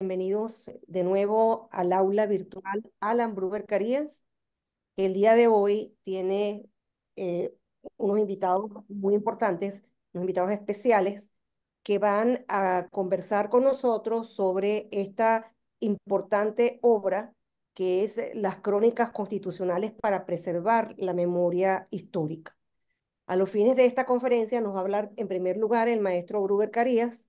bienvenidos de nuevo al aula virtual Alan Bruber Carías, el día de hoy tiene eh, unos invitados muy importantes, unos invitados especiales, que van a conversar con nosotros sobre esta importante obra que es las crónicas constitucionales para preservar la memoria histórica. A los fines de esta conferencia nos va a hablar en primer lugar el maestro Bruber Carías,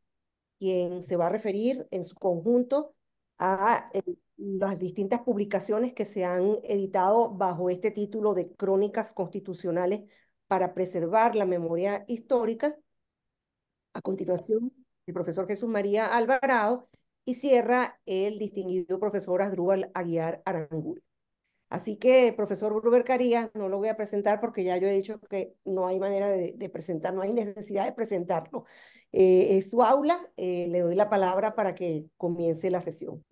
quien se va a referir en su conjunto a eh, las distintas publicaciones que se han editado bajo este título de Crónicas Constitucionales para preservar la memoria histórica. A continuación, el profesor Jesús María Alvarado y cierra el distinguido profesor Asdrúbal Aguiar Aranguren. Así que, profesor Gruber Caría, no lo voy a presentar porque ya yo he dicho que no hay manera de, presentar, no hay necesidad de presentarlo. Eh, es su aula, eh, le doy la palabra para que comience la sesión.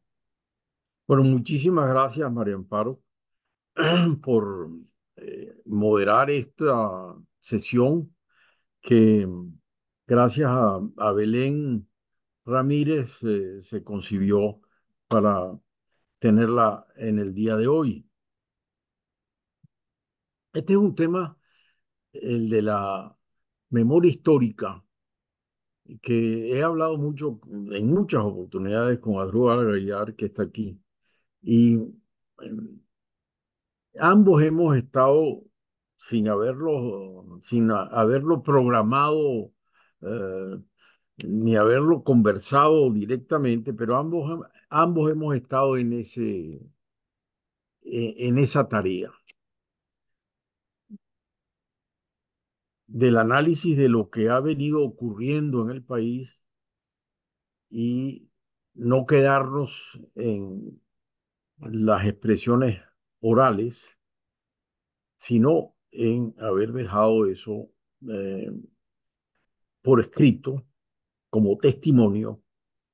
Bueno, muchísimas gracias, María Amparo, por eh, moderar esta sesión que gracias a Belén Ramírez se concibió para tenerla en el día de hoy. Este es un tema, el de la memoria histórica, que he hablado mucho en muchas oportunidades con Adrúbal Gallar, que está aquí. Y eh, ambos hemos estado sin haberlo, sin haberlo programado eh, ni haberlo conversado directamente, pero ambos, ambos hemos estado en, ese, e, en esa tarea. del análisis de lo que ha venido ocurriendo en el país y no quedarnos en las expresiones orales, sino en haber dejado eso eh, por escrito como testimonio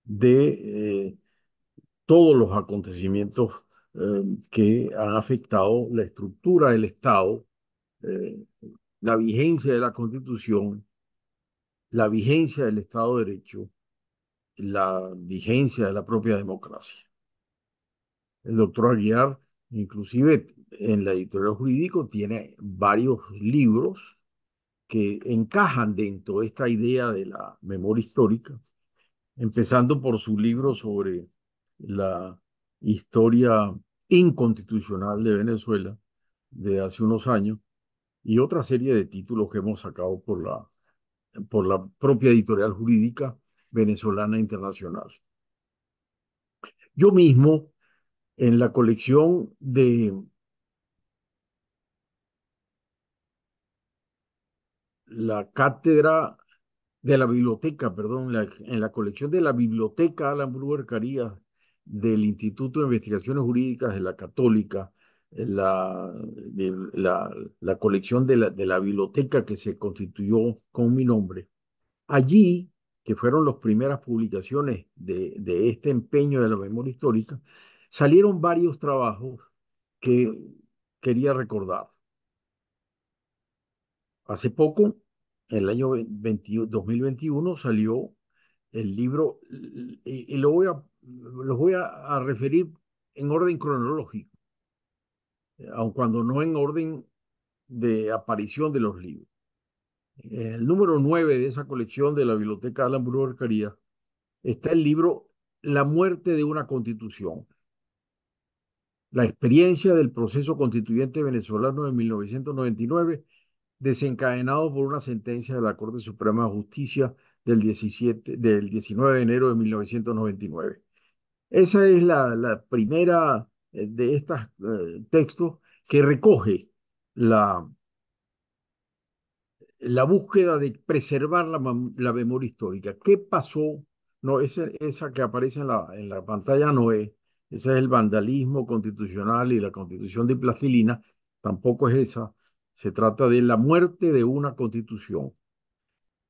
de eh, todos los acontecimientos eh, que han afectado la estructura del Estado la vigencia de la Constitución, la vigencia del Estado de Derecho, la vigencia de la propia democracia. El doctor Aguiar, inclusive en la editorial jurídico, tiene varios libros que encajan dentro de esta idea de la memoria histórica, empezando por su libro sobre la historia inconstitucional de Venezuela de hace unos años, y otra serie de títulos que hemos sacado por la, por la propia editorial jurídica venezolana internacional. Yo mismo, en la colección de la cátedra de la biblioteca, perdón, en la colección de la biblioteca Alan Carías del Instituto de Investigaciones Jurídicas de la Católica, la, la, colección de la, biblioteca que se constituyó con mi nombre. Allí, que fueron las primeras publicaciones de, este empeño de la memoria histórica, salieron varios trabajos que quería recordar. Hace poco, en el año 2021, salió el libro, y, lo voy a, los voy a referir en orden cronológico aun cuando no en orden de aparición de los libros. El número 9 de esa colección de la Biblioteca Alan Burbercaría está el libro La muerte de una constitución. La experiencia del proceso constituyente venezolano de 1999, desencadenado por una sentencia de la Corte Suprema de Justicia del, 17, del 19 de enero de 1999. Esa es la, la primera eh, de estos eh, textos que recoge la, la búsqueda de preservar la, memoria histórica. ¿Qué pasó? No, esa, esa que aparece en la, en la pantalla no es. Ese es el vandalismo constitucional y la constitución de plastilina. Tampoco es esa. Se trata de la muerte de una constitución.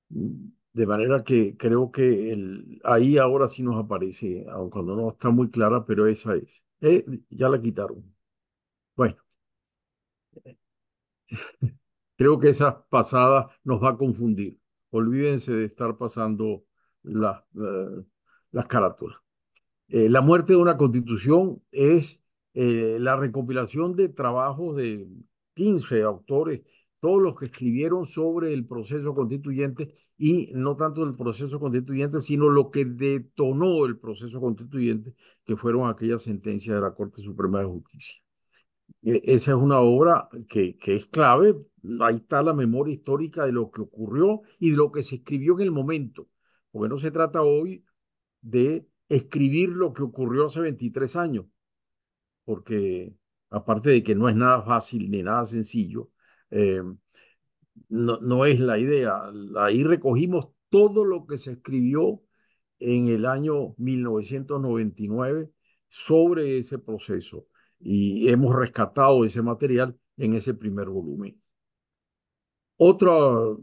De manera que creo que ahí ahora sí nos aparece, aunque no está muy clara, pero esa es. Eh, ya la quitaron. Bueno, creo que esa pasada nos va a confundir. Olvídense de estar pasando la, las carátulas. Eh, la muerte de una constitución es eh, la recopilación de trabajos de 15 autores, todos los que escribieron sobre el proceso constituyente y no tanto del proceso constituyente, sino lo que detonó el proceso constituyente, que fueron aquellas sentencias de la Corte Suprema de Justicia. E, esa es una obra que, que es clave, ahí está la memoria histórica de lo que ocurrió y de lo que se escribió en el momento, porque no se trata hoy de escribir lo que ocurrió hace 23 años, porque aparte de que no es nada fácil ni nada sencillo, eh, no, es la idea. Ahí recogimos todo lo que se escribió en el año 1999 sobre ese proceso y hemos rescatado ese material en ese primer volumen. Otro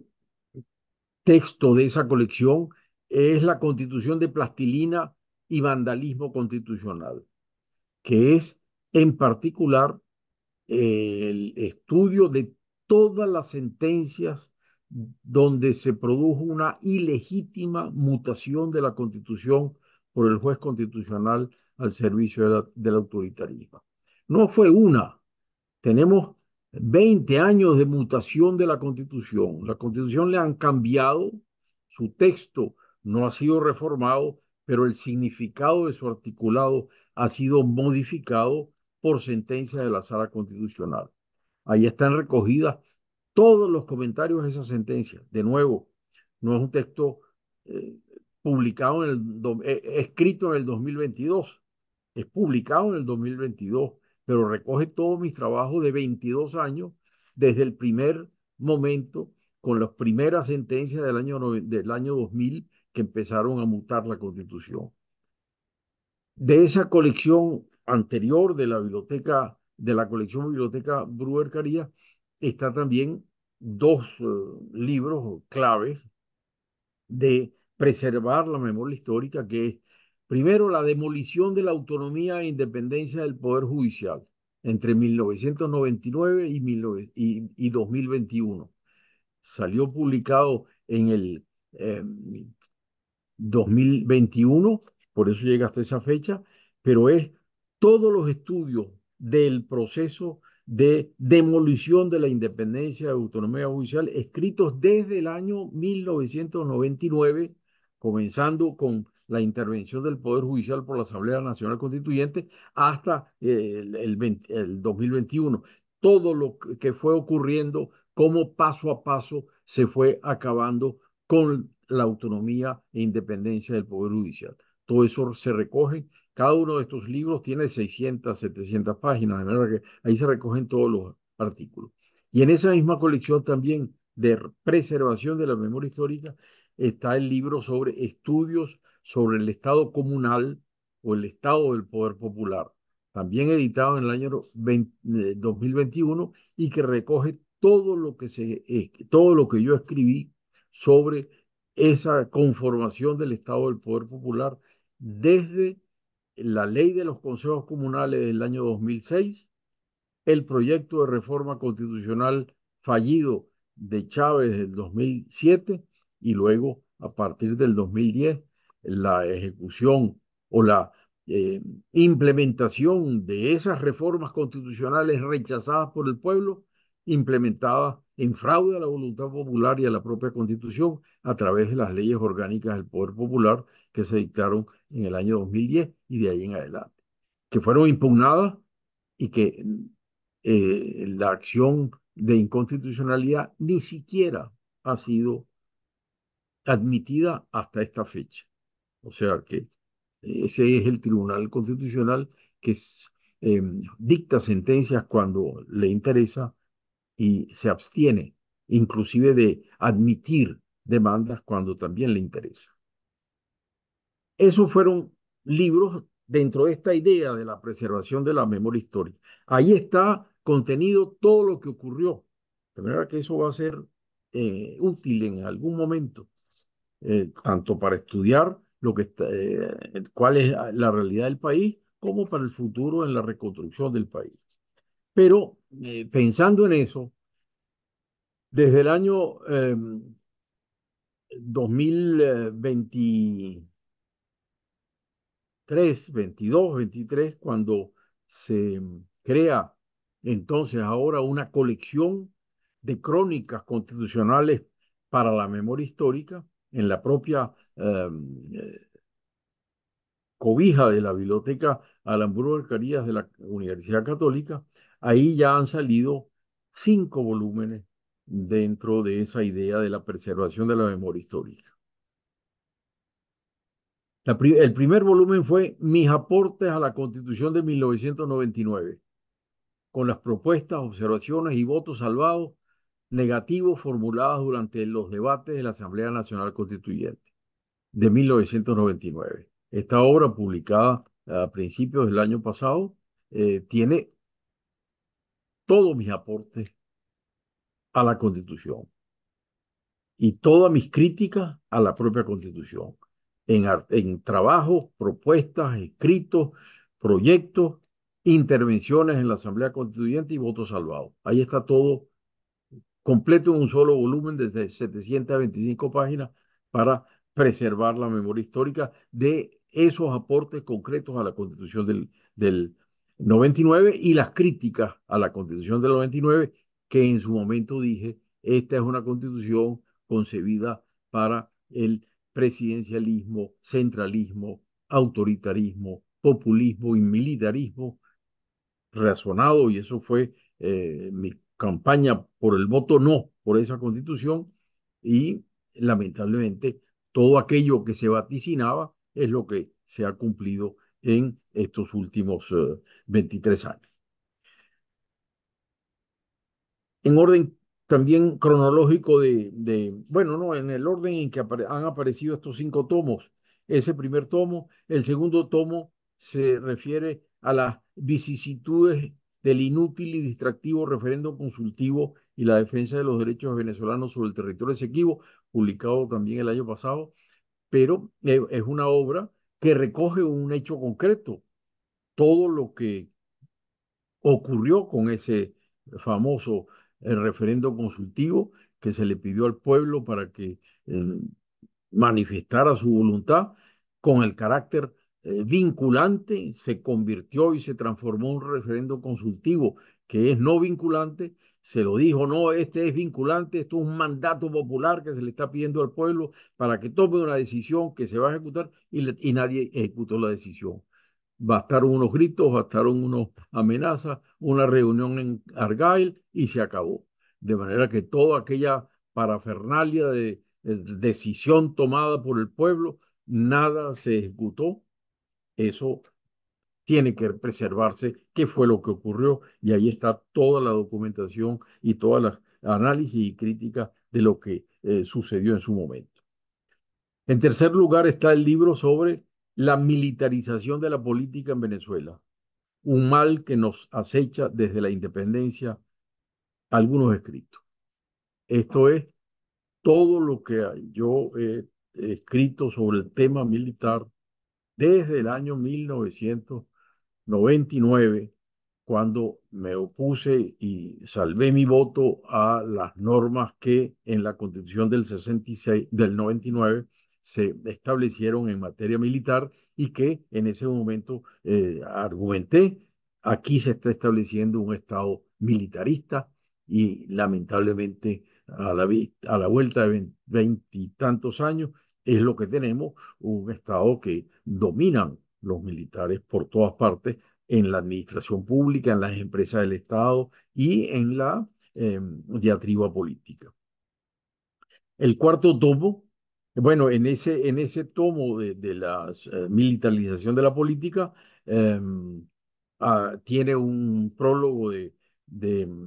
texto de esa colección es la constitución de plastilina y vandalismo constitucional, que es en particular el estudio de todas las sentencias donde se produjo una ilegítima mutación de la Constitución por el juez constitucional al servicio del autoritarismo. No fue una, tenemos 20 años de mutación de la Constitución. La Constitución le han cambiado, su texto no ha sido reformado, pero el significado de su articulado ha sido modificado por sentencia de la Sala Constitucional. Ahí están recogidas todos los comentarios de esa sentencia. De nuevo, no es un texto eh, publicado en el, eh, escrito en el 2022, es publicado en el 2022, pero recoge todos mis trabajos de 22 años desde el primer momento con las primeras sentencias del año, del año 2000 que empezaron a mutar la constitución. De esa colección anterior de la biblioteca de la colección Biblioteca Bruer Caría está también dos eh, libros claves de preservar la memoria histórica, que es primero la demolición de la autonomía e independencia del Poder Judicial entre 1999 y, y, 2021. Salió publicado en el 2021, em, por eso llega hasta esa fecha, pero es todos los estudios del proceso de demolición de la independencia de autonomía judicial, escritos desde el año 1999, comenzando con la intervención del Poder Judicial por la Asamblea Nacional Constituyente hasta eh, el, 2021. Todo lo que fue ocurriendo, cómo paso a paso se fue acabando con la autonomía e independencia del Poder Judicial. Todo eso se recoge cada uno de estos libros tiene 600, 700 páginas, de manera que ahí se recogen todos los artículos. Y en esa misma colección también de preservación de la memoria histórica está el libro sobre estudios sobre el Estado comunal o el Estado del Poder Popular, también editado en el año 2021 eh, y que recoge todo lo que, se, eh, todo lo que yo escribí sobre esa conformación del Estado del Poder Popular desde la ley de los consejos comunales del año 2006, el proyecto de reforma constitucional fallido de Chávez del 2007 y luego a partir del 2010 la ejecución o la eh, implementación de esas reformas constitucionales rechazadas por el pueblo, implementadas en fraude a la voluntad popular y a la propia constitución a través de las leyes orgánicas del poder popular que se dictaron en el año 2010 y de ahí en adelante, que fueron impugnadas y que eh, la acción de inconstitucionalidad ni siquiera ha sido admitida hasta esta fecha. O sea que ese es el Tribunal Constitucional que em, dicta sentencias cuando le interesa y se abstiene inclusive de admitir demandas cuando también le interesa. Esos fueron libros dentro de esta idea de la preservación de la memoria histórica. Ahí está contenido todo lo que ocurrió. De manera que eso va a ser eh, útil en algún momento, eh, tanto para estudiar lo que eh, cuál es la realidad del país, como para el futuro en la reconstrucción del país. Pero pensando en eso, desde el año 2020 em, 22, 23, cuando se mm, crea entonces ahora una colección de crónicas constitucionales para la memoria histórica en la propia em, eh, cobija de la biblioteca Alambro Alcarías de la Universidad Católica, ahí ya han salido cinco volúmenes dentro de esa idea de la preservación de la memoria histórica el primer volumen fue Mis aportes a la Constitución de 1999, con las propuestas, observaciones y votos salvados negativos formulados durante los debates de la Asamblea Nacional Constituyente de 1999. Esta obra, publicada a principios del año pasado, eh, tiene todos mis aportes a la Constitución y todas mis críticas a la propia Constitución en, en trabajos, propuestas, escritos, proyectos, intervenciones en la Asamblea Constituyente y votos salvados. Ahí está todo completo en un solo volumen desde 725 páginas para preservar la memoria histórica de esos aportes concretos a la constitución del, del 99 y las críticas a la constitución del 99 que en su momento dije, esta es una constitución concebida para el presidencialismo, centralismo, autoritarismo, populismo y militarismo razonado, y eso fue eh, mi campaña por el voto no por esa constitución, y lamentablemente todo aquello que se vaticinaba es lo que se ha cumplido en estos últimos 23 eh, años. En orden también cronológico de, bueno, no, en el orden en que han aparecido estos cinco tomos. Ese primer tomo, el segundo tomo se refiere a las vicisitudes del inútil y distractivo referendo consultivo y la defensa de los derechos venezolanos sobre el territorio exequivo, publicado también el año pasado, pero eh, es una obra que recoge un hecho concreto, todo lo que ocurrió con ese famoso el referendo consultivo que se le pidió al pueblo para que eh, manifestara su voluntad con el carácter eh, vinculante, se convirtió y se transformó en un referendo consultivo que es no vinculante, se lo dijo, no, este es vinculante, esto es un mandato popular que se le está pidiendo al pueblo para que tome una decisión que se va a ejecutar y nadie ejecutó la decisión bastaron unos gritos, bastaron unos amenazas, una reunión en Argyle y se acabó. De manera que toda aquella parafernalia de, eh, decisión tomada por el pueblo, nada se ejecutó. Eso tiene que preservarse, qué fue lo que ocurrió, y ahí está toda la documentación y todas las análisis y críticas de lo que eh, sucedió en su momento. En tercer lugar está el libro sobre la militarización de la política en Venezuela, un mal que nos acecha desde la independencia, algunos escritos. Esto es todo lo que Yo he escrito sobre el tema militar desde el año 1999, cuando me opuse y salvé mi voto a las normas que en la Constitución del 66 del 99 se establecieron en materia militar y que en ese momento eh, argumenté, aquí se está estableciendo un Estado militarista y lamentablemente a la, a la vuelta de veintitantos años es lo que tenemos, un Estado que dominan los militares por todas partes en la administración pública, en las empresas del Estado y en la em, diatriba política. El cuarto tomo bueno, en ese, en ese tomo de, la eh, militarización de la política, em, ah, tiene un prólogo de,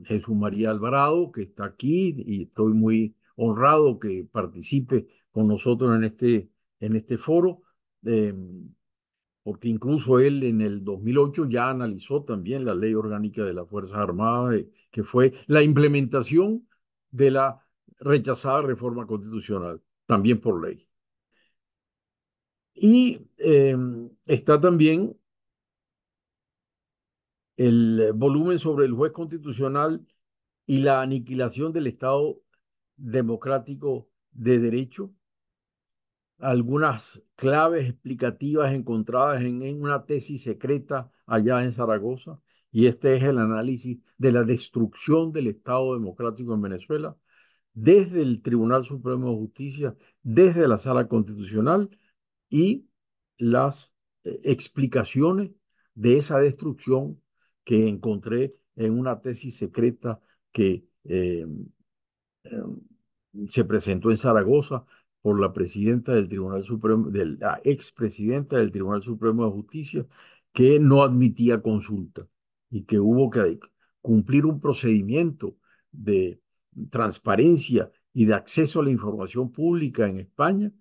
Jesús María Alvarado, que está aquí, y estoy muy honrado que participe con nosotros en este, en este foro, em, porque incluso él en el 2008 ya analizó también la ley orgánica de las Fuerzas Armadas, eh, que fue la implementación de la rechazada reforma constitucional también por ley. Y eh, está también el volumen sobre el juez constitucional y la aniquilación del Estado democrático de derecho. Algunas claves explicativas encontradas en una tesis secreta allá en Zaragoza, y este es el análisis de la destrucción del Estado democrático en Venezuela desde el Tribunal Supremo de Justicia, desde la Sala Constitucional y las eh, explicaciones de esa destrucción que encontré en una tesis secreta que em, em, se presentó en Zaragoza por la presidenta del Tribunal Supremo, de la expresidenta del Tribunal Supremo de Justicia, que no admitía consulta y que hubo que cumplir un procedimiento de transparencia y de acceso a la información pública en España,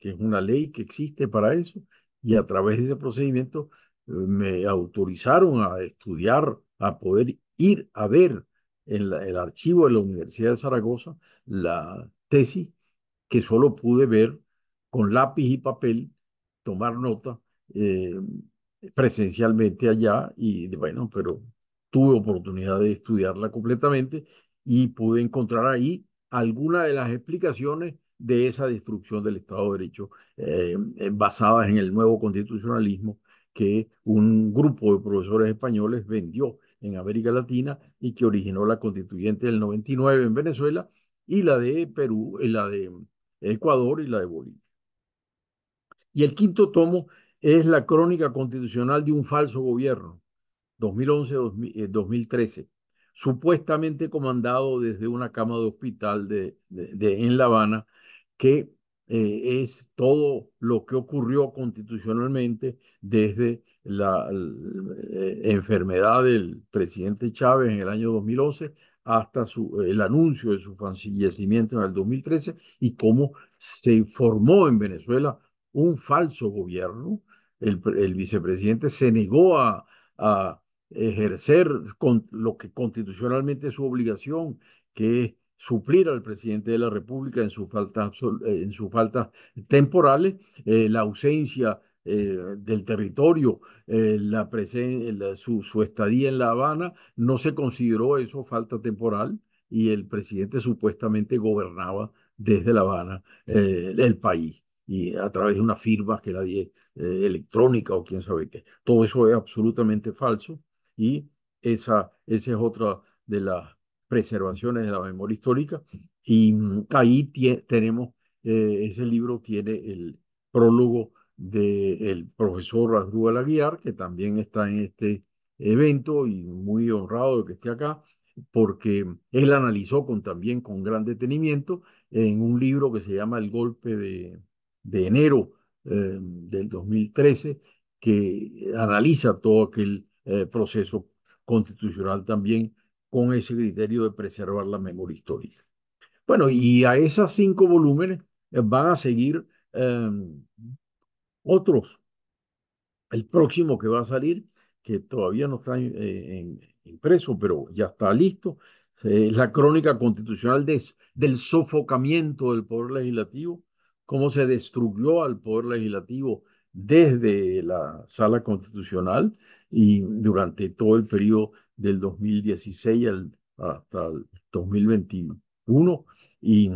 que es una ley que existe para eso, y a través de ese procedimiento me autorizaron a estudiar, a poder ir a ver en el archivo de la Universidad de Zaragoza la tesis que solo pude ver con lápiz y papel, tomar nota eh, presencialmente allá y bueno, pero tuve oportunidad de estudiarla completamente y pude encontrar ahí algunas de las explicaciones de esa destrucción del Estado de Derecho eh, eh, basadas en el nuevo constitucionalismo que un grupo de profesores españoles vendió en América Latina y que originó la constituyente del 99 en Venezuela y la de Perú, y eh, la de Ecuador y la de Bolivia. Y el quinto tomo es la crónica constitucional de un falso gobierno, 2011-2013 supuestamente comandado desde una cama de hospital de, en La Habana, que eh, es todo lo que ocurrió constitucionalmente desde la, eh, enfermedad del presidente Chávez en el año 2011 hasta su, el anuncio de su fallecimiento en el 2013 y cómo se formó en Venezuela un falso gobierno. El, vicepresidente se negó a ejercer con lo que constitucionalmente es su obligación, que es suplir al presidente de la República en sus faltas, eh, en sus faltas temporales, eh, la ausencia eh, del territorio, la su, su, estadía en La Habana, no se consideró eso falta temporal y el presidente supuestamente gobernaba desde La Habana el país y a través de una firma que nadie electrónica o quién sabe qué. Todo eso es absolutamente falso y esa, es otra de las preservaciones de la memoria histórica. Y mm, ahí tenemos, eh, ese libro tiene el prólogo del profesor Asdrúbal Aguiar, que también está en este evento y muy honrado de que esté acá, porque él analizó con, también con gran detenimiento en un libro que se llama El golpe de, de enero eh, del 2013, que analiza todo aquel eh, proceso constitucional también con ese criterio de preservar la memoria histórica. Bueno, y a esos cinco volúmenes eh, van a seguir em, otros. El próximo que va a salir, que todavía no está eh, impreso, pero ya está listo, es la crónica constitucional del sofocamiento del poder legislativo, cómo se destruyó al poder legislativo desde la sala constitucional y durante todo el periodo del 2016 hasta el 2021 y,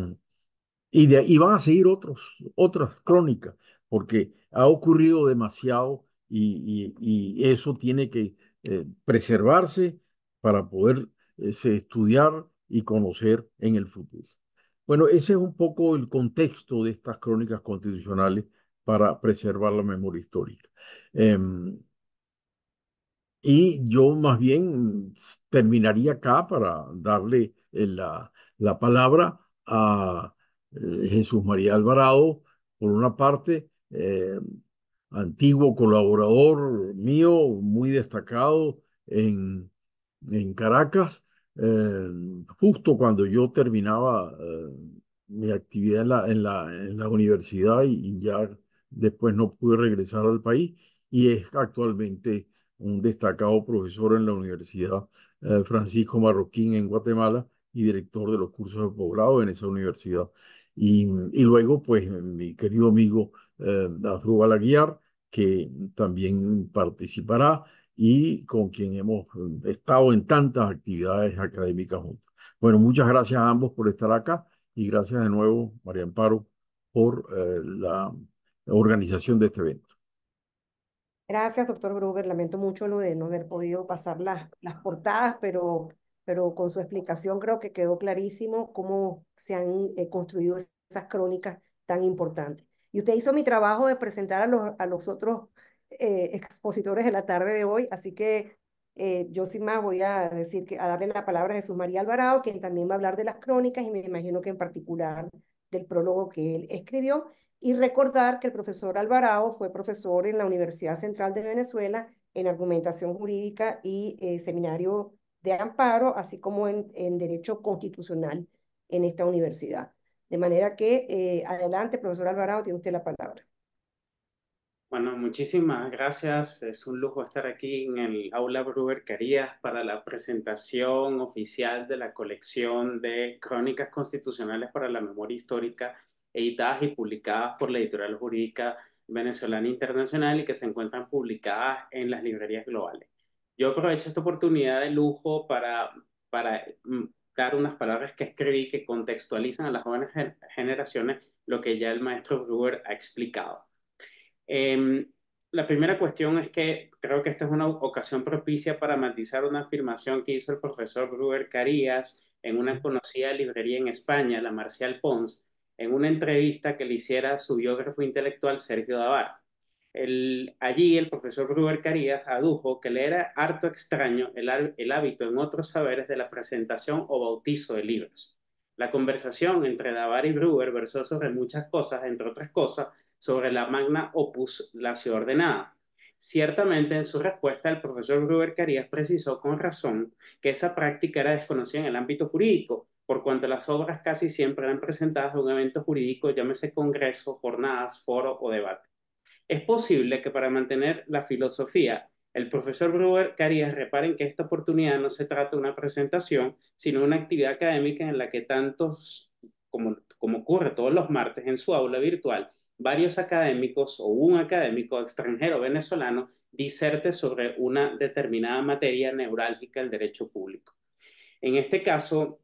y, de, van a seguir otros, otras crónicas porque ha ocurrido demasiado y, eso tiene que eh, preservarse para poder estudiar y conocer en el futuro. Bueno, ese es un poco el contexto de estas crónicas constitucionales para preservar la memoria histórica. Em, y yo más bien terminaría acá para darle eh, la, la palabra a eh, Jesús María Alvarado, por una parte, eh, antiguo colaborador mío, muy destacado en, Caracas, justo cuando yo terminaba mi actividad en la, en en la universidad y, ya después no pude regresar al país y es actualmente un destacado profesor en la Universidad eh, Francisco Marroquín en Guatemala y director de los cursos de poblado en esa universidad. Y, y luego, pues, mi querido amigo eh, Aguiar, que también participará y con quien hemos mm, estado en tantas actividades académicas juntos. Bueno, muchas gracias a ambos por estar acá y gracias de nuevo, María Amparo, por eh, la organización de este evento. Gracias, doctor Gruber. Lamento mucho lo de no haber podido pasar las, las portadas, pero, pero con su explicación creo que quedó clarísimo cómo se han eh, construido esas crónicas tan importantes. Y usted hizo mi trabajo de presentar a los, a los otros eh, expositores de la tarde de hoy, así que eh, yo sin más voy a decir que a darle la palabra a Jesús María Alvarado, quien también va a hablar de las crónicas y me imagino que en particular del prólogo que él escribió. Y recordar que el profesor Alvarado fue profesor en la Universidad Central de Venezuela en argumentación jurídica y eh, seminario de amparo, así como en, derecho constitucional en esta universidad. De manera que, eh, adelante, profesor Alvarado, tiene usted la palabra. Bueno, muchísimas gracias. Es un lujo estar aquí en el aula Bruber Carías para la presentación oficial de la colección de Crónicas Constitucionales para la Memoria Histórica editadas y publicadas por la editorial jurídica venezolana internacional y que se encuentran publicadas en las librerías globales. Yo aprovecho esta oportunidad de lujo para, para mm, dar unas palabras que escribí que contextualizan a las jóvenes generaciones lo que ya el maestro Brewer ha explicado. Em, la primera cuestión es que creo que esta es una ocasión propicia para matizar una afirmación que hizo el profesor Brewer Carías en una conocida librería en España, la Marcial Pons, en una entrevista que le hiciera su biógrafo intelectual Sergio Davar. allí el profesor Gruber Carías adujo que le era harto extraño el, hábito en otros saberes de la presentación o bautizo de libros. La conversación entre Davar y Gruber versó sobre muchas cosas, entre otras cosas, sobre la magna opus lacio ordenada. Ciertamente, en su respuesta, el profesor Gruber Carías precisó con razón que esa práctica era desconocida en el ámbito jurídico por cuanto las obras casi siempre eran presentadas en un evento jurídico, llámese congreso, jornadas, foro o debate. Es posible que para mantener la filosofía, el profesor Brewer Carías reparen que esta oportunidad no se trata de una presentación, sino de una actividad académica en la que tantos, como, como ocurre todos los martes en su aula virtual, varios académicos o un académico extranjero venezolano diserte sobre una determinada materia neurálgica del derecho público. En este caso,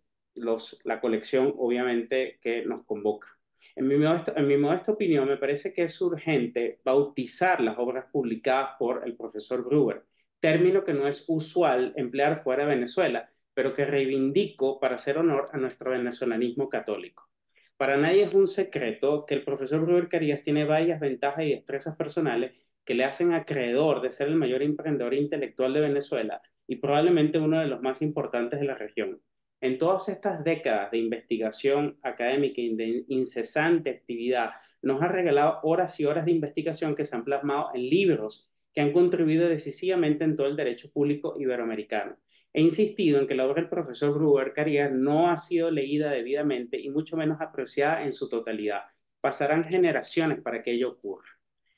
la colección obviamente que nos convoca. En mi, modesta, opinión, me parece que es urgente bautizar las obras publicadas por el profesor Gruber, término que no es usual emplear fuera de Venezuela, pero que reivindico para hacer honor a nuestro venezolanismo católico. Para nadie es un secreto que el profesor Gruber Carías tiene varias ventajas y destrezas personales que le hacen acreedor de ser el mayor emprendedor intelectual de Venezuela y probablemente uno de los más importantes de la región en todas estas décadas de investigación académica y de incesante actividad, nos ha regalado horas y horas de investigación que se han plasmado en libros que han contribuido decisivamente en todo el derecho público iberoamericano. He insistido en que la obra del profesor Gruber Carías no ha sido leída debidamente y mucho menos apreciada en su totalidad. Pasarán generaciones para que ello ocurra.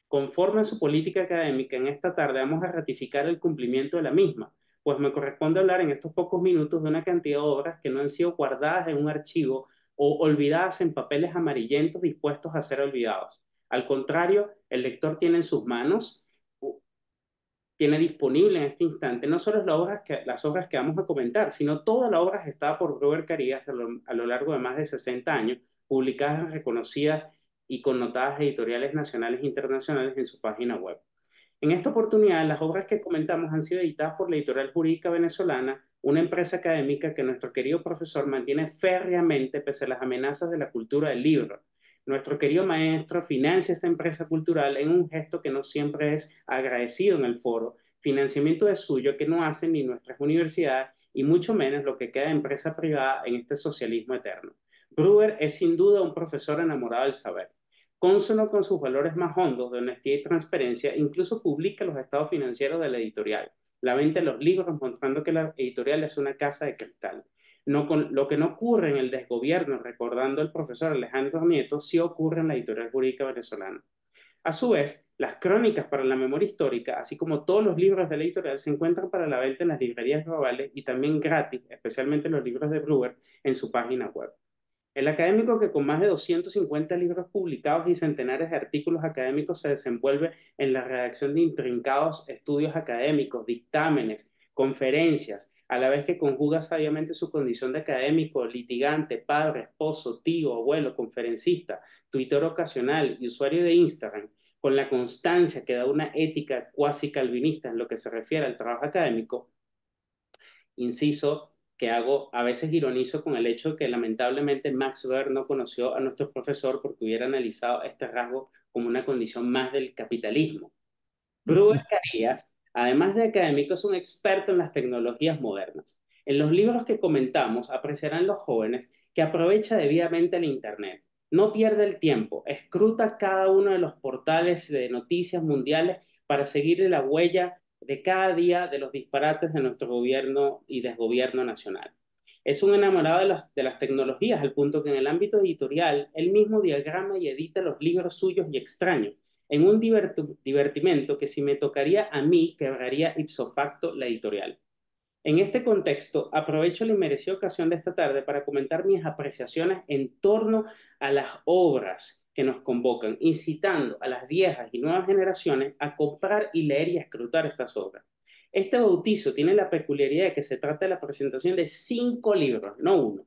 Conforme a su política académica, en esta tarde vamos a ratificar el cumplimiento de la misma, pues me corresponde hablar en estos pocos minutos de una cantidad de obras que no han sido guardadas en un archivo o olvidadas en papeles amarillentos dispuestos a ser olvidados. Al contrario, el lector tiene en sus manos, tiene disponible en este instante, no solo las obras que, vamos a comentar, sino todas la obra gestadas por Robert Carías a lo, largo de más de 60 años, publicadas reconocidas y connotadas editoriales nacionales e internacionales en su página web. En esta oportunidad, las obras que comentamos han sido editadas por la editorial jurídica venezolana, una empresa académica que nuestro querido profesor mantiene férreamente pese a las amenazas de la cultura del libro. Nuestro querido maestro financia esta empresa cultural en un gesto que no siempre es agradecido en el foro, financiamiento de suyo que no hacen ni nuestras universidades y mucho menos lo que queda de empresa privada en este socialismo eterno. Brewer es sin duda un profesor enamorado del saber consono con sus valores más hondos de honestidad y transparencia, incluso publica los estados financieros de la editorial, la venta de los libros, mostrando que la editorial es una casa de cristal. No con, lo que no ocurre en el desgobierno, recordando el profesor Alejandro Nieto, sí ocurre en la editorial jurídica venezolana. A su vez, las crónicas para la memoria histórica, así como todos los libros de la editorial, se encuentran para la venta en las librerías globales y también gratis, especialmente los libros de Brewer, en su página web. El académico que con más de 250 libros publicados y centenares de artículos académicos se desenvuelve en la redacción de intrincados estudios académicos, dictámenes, conferencias, a la vez que conjuga sabiamente su condición de académico, litigante, padre, esposo, tío, abuelo, conferencista, twitter ocasional y usuario de Instagram, con la constancia que da una ética cuasi calvinista en lo que se refiere al trabajo académico, inciso que hago, a veces ironizo con el hecho que lamentablemente Max Weber no conoció a nuestro profesor porque hubiera analizado este rasgo como una condición más del capitalismo. Bruber Carías, además de académico, es un experto en las tecnologías modernas. En los libros que comentamos apreciarán los jóvenes que aprovecha debidamente el Internet. No pierde el tiempo, escruta cada uno de los portales de noticias mundiales para seguirle la huella de cada día de los disparates de nuestro gobierno y desgobierno nacional. Es un enamorado de las, tecnologías, al punto que en el ámbito editorial él mismo diagrama y edita los libros suyos y extraños, en un divertimento que si me tocaría a mí quebraría ipso facto la editorial. En este contexto, aprovecho la inmerecida ocasión de esta tarde para comentar mis apreciaciones en torno a las obras que nos convocan, incitando a las viejas y nuevas generaciones a comprar y leer y escrutar estas obras. Este bautizo tiene la peculiaridad de que se trata de la presentación de cinco libros, no uno.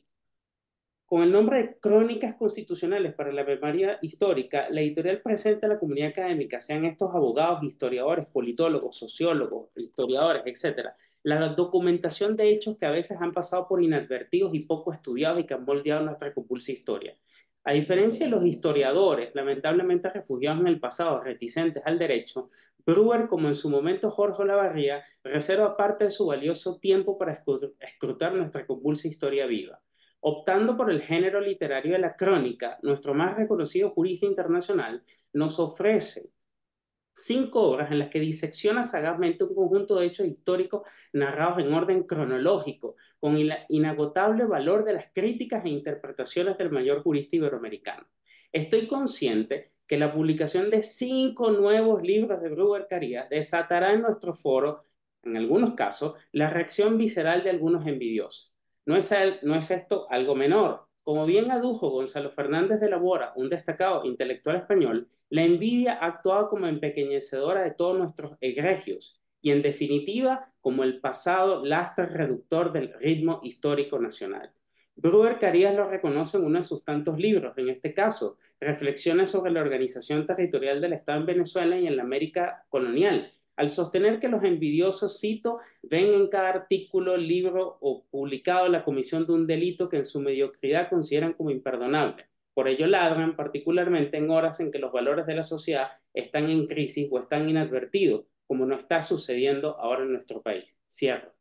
Con el nombre de Crónicas Constitucionales para la Memoria Histórica, la editorial presenta a la comunidad académica, sean estos abogados, historiadores, politólogos, sociólogos, historiadores, etc., la documentación de hechos que a veces han pasado por inadvertidos y poco estudiados y que han moldeado nuestra compulsa historia. A diferencia de los historiadores, lamentablemente refugiados en el pasado, reticentes al derecho, Brewer, como en su momento Jorge Olavarría, reserva parte de su valioso tiempo para escrutar nuestra compulsa historia viva. Optando por el género literario de la crónica, nuestro más reconocido jurista internacional nos ofrece cinco obras en las que disecciona sagazmente un conjunto de hechos históricos narrados en orden cronológico, con el inagotable valor de las críticas e interpretaciones del mayor jurista iberoamericano. Estoy consciente que la publicación de cinco nuevos libros de Brewer Carías desatará en nuestro foro, en algunos casos, la reacción visceral de algunos envidiosos. no es esto algo menor. Como bien adujo Gonzalo Fernández de la Bora, un destacado intelectual español, la envidia ha actuado como empequeñecedora de todos nuestros egregios y, en definitiva, como el pasado lastre reductor del ritmo histórico nacional. Brewer Carías lo reconoce en uno de sus tantos libros, en este caso, Reflexiones sobre la organización territorial del Estado en Venezuela y en la América colonial, al sostener que los envidiosos, cito, ven en cada artículo, libro o publicado la comisión de un delito que en su mediocridad consideran como imperdonable. Por ello ladran particularmente en horas en que los valores de la sociedad están en crisis o están inadvertidos, como no está sucediendo ahora en nuestro país. Cierro.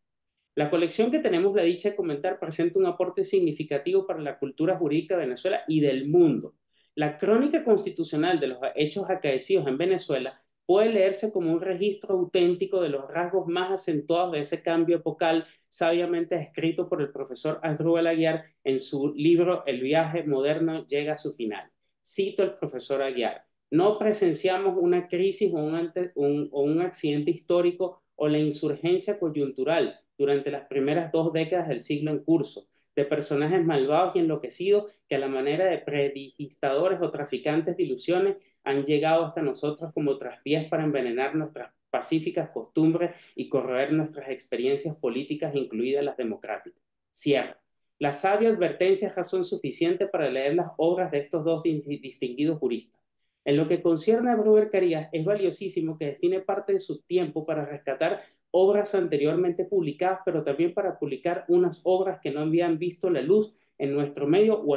La colección que tenemos la dicha de comentar presenta un aporte significativo para la cultura jurídica de Venezuela y del mundo. La crónica constitucional de los hechos acaecidos en Venezuela puede leerse como un registro auténtico de los rasgos más acentuados de ese cambio epocal sabiamente escrito por el profesor Andrew Aguiar en su libro El viaje moderno llega a su final. Cito el profesor Aguiar, no presenciamos una crisis o un accidente histórico o la insurgencia coyuntural durante las primeras dos décadas del siglo en curso de personajes malvados y enloquecidos que a la manera de predigistadores o traficantes de ilusiones han llegado hasta nosotros como traspiés para envenenar nuestras pacíficas costumbres y corroer nuestras experiencias políticas, incluidas las democráticas. Cierra. La sabia advertencia es razón suficiente para leer las obras de estos dos distinguidos juristas. En lo que concierne a Brueger Carías, es valiosísimo que destine parte de su tiempo para rescatar obras anteriormente publicadas, pero también para publicar unas obras que no habían visto la luz en nuestro medio o,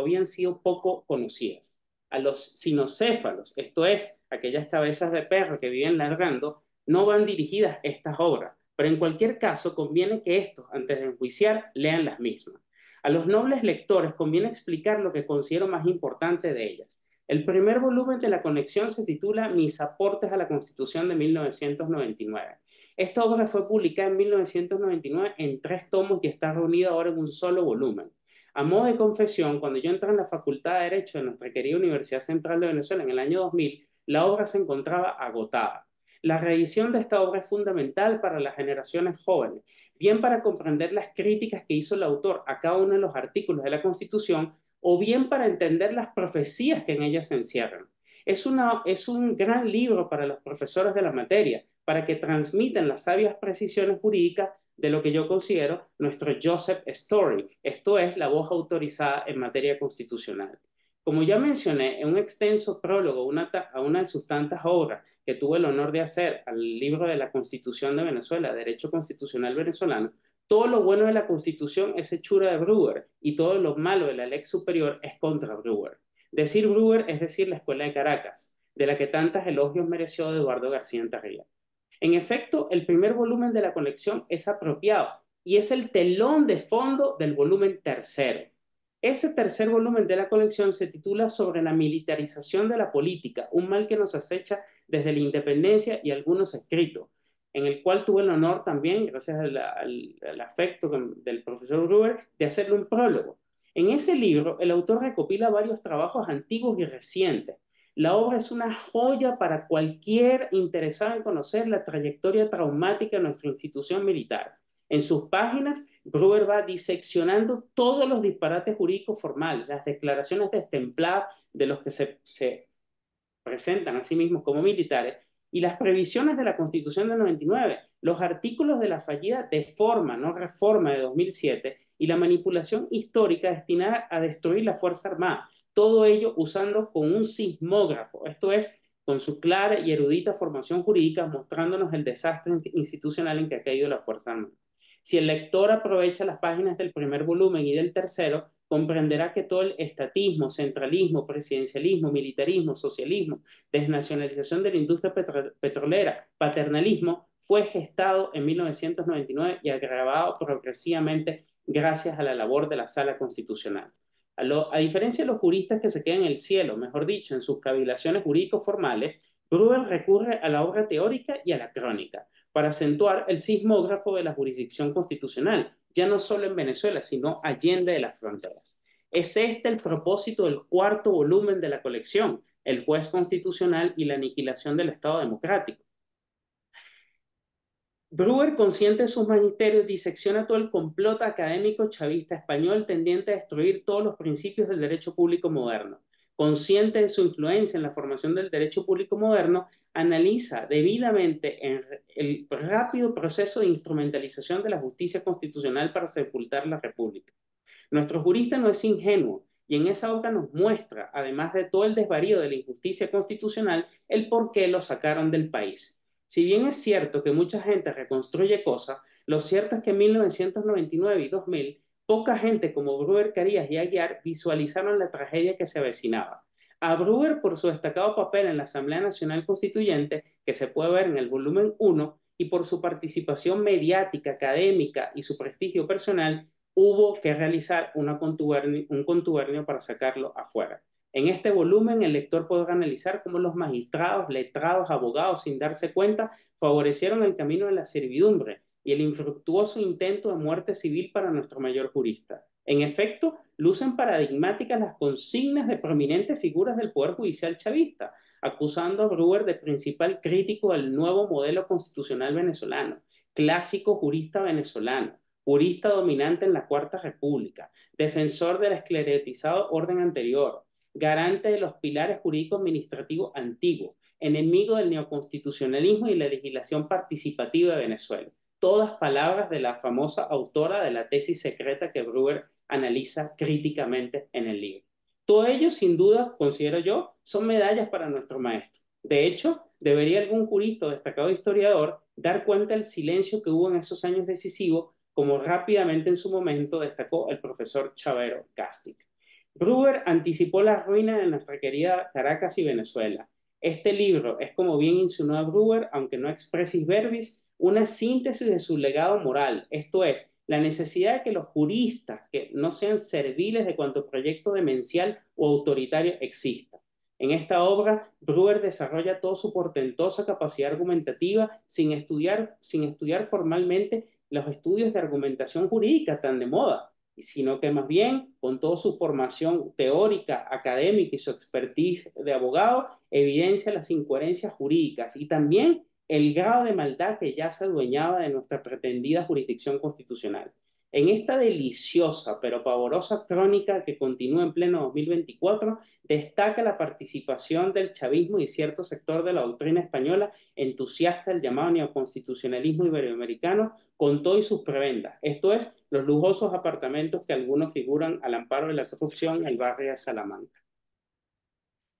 habían sido poco conocidas. A los sinocéfalos, esto es, aquellas cabezas de perro que viven largando, no van dirigidas estas obras, pero en cualquier caso conviene que estos, antes de enjuiciar, lean las mismas. A los nobles lectores conviene explicar lo que considero más importante de ellas. El primer volumen de la conexión se titula Mis aportes a la Constitución de 1999 esta obra fue publicada en 1999 en tres tomos y está reunida ahora en un solo volumen. A modo de confesión, cuando yo entré en la Facultad de Derecho de nuestra querida Universidad Central de Venezuela en el año 2000, la obra se encontraba agotada. La reedición de esta obra es fundamental para las generaciones jóvenes, bien para comprender las críticas que hizo el autor a cada uno de los artículos de la Constitución o bien para entender las profecías que en ellas se encierran. Es, una, es un gran libro para los profesores de la materia, para que transmitan las sabias precisiones jurídicas de lo que yo considero nuestro Joseph Story, esto es la voz autorizada en materia constitucional. Como ya mencioné, en un extenso prólogo a una de sus tantas obras que tuve el honor de hacer al libro de la Constitución de Venezuela, Derecho Constitucional Venezolano, todo lo bueno de la Constitución es hechura de Brewer y todo lo malo de la ley Superior es contra Brewer. Decir Brewer es decir la Escuela de Caracas, de la que tantos elogios mereció Eduardo García Antarría. En efecto, el primer volumen de la colección es apropiado y es el telón de fondo del volumen tercero. Ese tercer volumen de la colección se titula Sobre la militarización de la política, un mal que nos acecha desde la independencia y algunos escritos, en el cual tuve el honor también, gracias al, afecto del profesor Gruber, de hacerle un prólogo. En ese libro, el autor recopila varios trabajos antiguos y recientes, la obra es una joya para cualquier interesado en conocer la trayectoria traumática de nuestra institución militar. En sus páginas, Gruber va diseccionando todos los disparates jurídicos formales, las declaraciones de destempladas de los que se, presentan a sí mismos como militares y las previsiones de la Constitución del 99, los artículos de la fallida forma, no reforma de 2007 y la manipulación histórica destinada a destruir la Fuerza Armada, todo ello usando con un sismógrafo, esto es, con su clara y erudita formación jurídica, mostrándonos el desastre institucional en que ha caído la Fuerza Armada. Si el lector aprovecha las páginas del primer volumen y del tercero, comprenderá que todo el estatismo, centralismo, presidencialismo, militarismo, socialismo, desnacionalización de la industria petrolera, paternalismo, fue gestado en 1999 y agravado progresivamente gracias a la labor de la Sala Constitucional. A, diferencia de los juristas que se quedan en el cielo, mejor dicho, en sus cavilaciones jurídico-formales, Bruegel recurre a la obra teórica y a la crónica para acentuar el sismógrafo de la jurisdicción constitucional, ya no solo en Venezuela, sino allende de las fronteras. Es este el propósito del cuarto volumen de la colección, El juez constitucional y la aniquilación del Estado democrático, Brewer, consciente de sus magisterios, disecciona todo el complot académico chavista español tendiente a destruir todos los principios del derecho público moderno. Consciente de su influencia en la formación del derecho público moderno, analiza debidamente el rápido proceso de instrumentalización de la justicia constitucional para sepultar la República. Nuestro jurista no es ingenuo y en esa obra nos muestra, además de todo el desvarío de la injusticia constitucional, el por qué lo sacaron del país. Si bien es cierto que mucha gente reconstruye cosas, lo cierto es que en 1999 y 2000, poca gente como Brewer, Carías y Aguiar visualizaron la tragedia que se avecinaba. A Brewer por su destacado papel en la Asamblea Nacional Constituyente, que se puede ver en el volumen 1, y por su participación mediática, académica y su prestigio personal, hubo que realizar un contubernio para sacarlo afuera. En este volumen, el lector podrá analizar cómo los magistrados, letrados, abogados, sin darse cuenta, favorecieron el camino de la servidumbre y el infructuoso intento de muerte civil para nuestro mayor jurista. En efecto, lucen paradigmáticas las consignas de prominentes figuras del Poder Judicial chavista, acusando a Brewer de principal crítico del nuevo modelo constitucional venezolano, clásico jurista venezolano, jurista dominante en la Cuarta República, defensor del escleretizado orden anterior, garante de los pilares jurídico-administrativos antiguos, enemigo del neoconstitucionalismo y la legislación participativa de Venezuela. Todas palabras de la famosa autora de la tesis secreta que Brewer analiza críticamente en el libro. Todo ello, sin duda, considero yo, son medallas para nuestro maestro. De hecho, debería algún jurista o destacado historiador dar cuenta del silencio que hubo en esos años decisivos, como rápidamente en su momento destacó el profesor Chavero Castig. Brewer anticipó la ruina de nuestra querida Caracas y Venezuela. Este libro es, como bien insinuó Brewer, aunque no expresis verbis, una síntesis de su legado moral, esto es, la necesidad de que los juristas que no sean serviles de cuanto proyecto demencial o autoritario exista. En esta obra, Brewer desarrolla toda su portentosa capacidad argumentativa sin estudiar, sin estudiar formalmente los estudios de argumentación jurídica tan de moda sino que más bien con toda su formación teórica, académica y su expertise de abogado, evidencia las incoherencias jurídicas y también el grado de maldad que ya se adueñaba de nuestra pretendida jurisdicción constitucional. En esta deliciosa pero pavorosa crónica que continúa en pleno 2024, destaca la participación del chavismo y cierto sector de la doctrina española entusiasta del llamado neoconstitucionalismo iberoamericano con todo y sus prebendas, esto es, los lujosos apartamentos que algunos figuran al amparo de la corrupción en el barrio de Salamanca.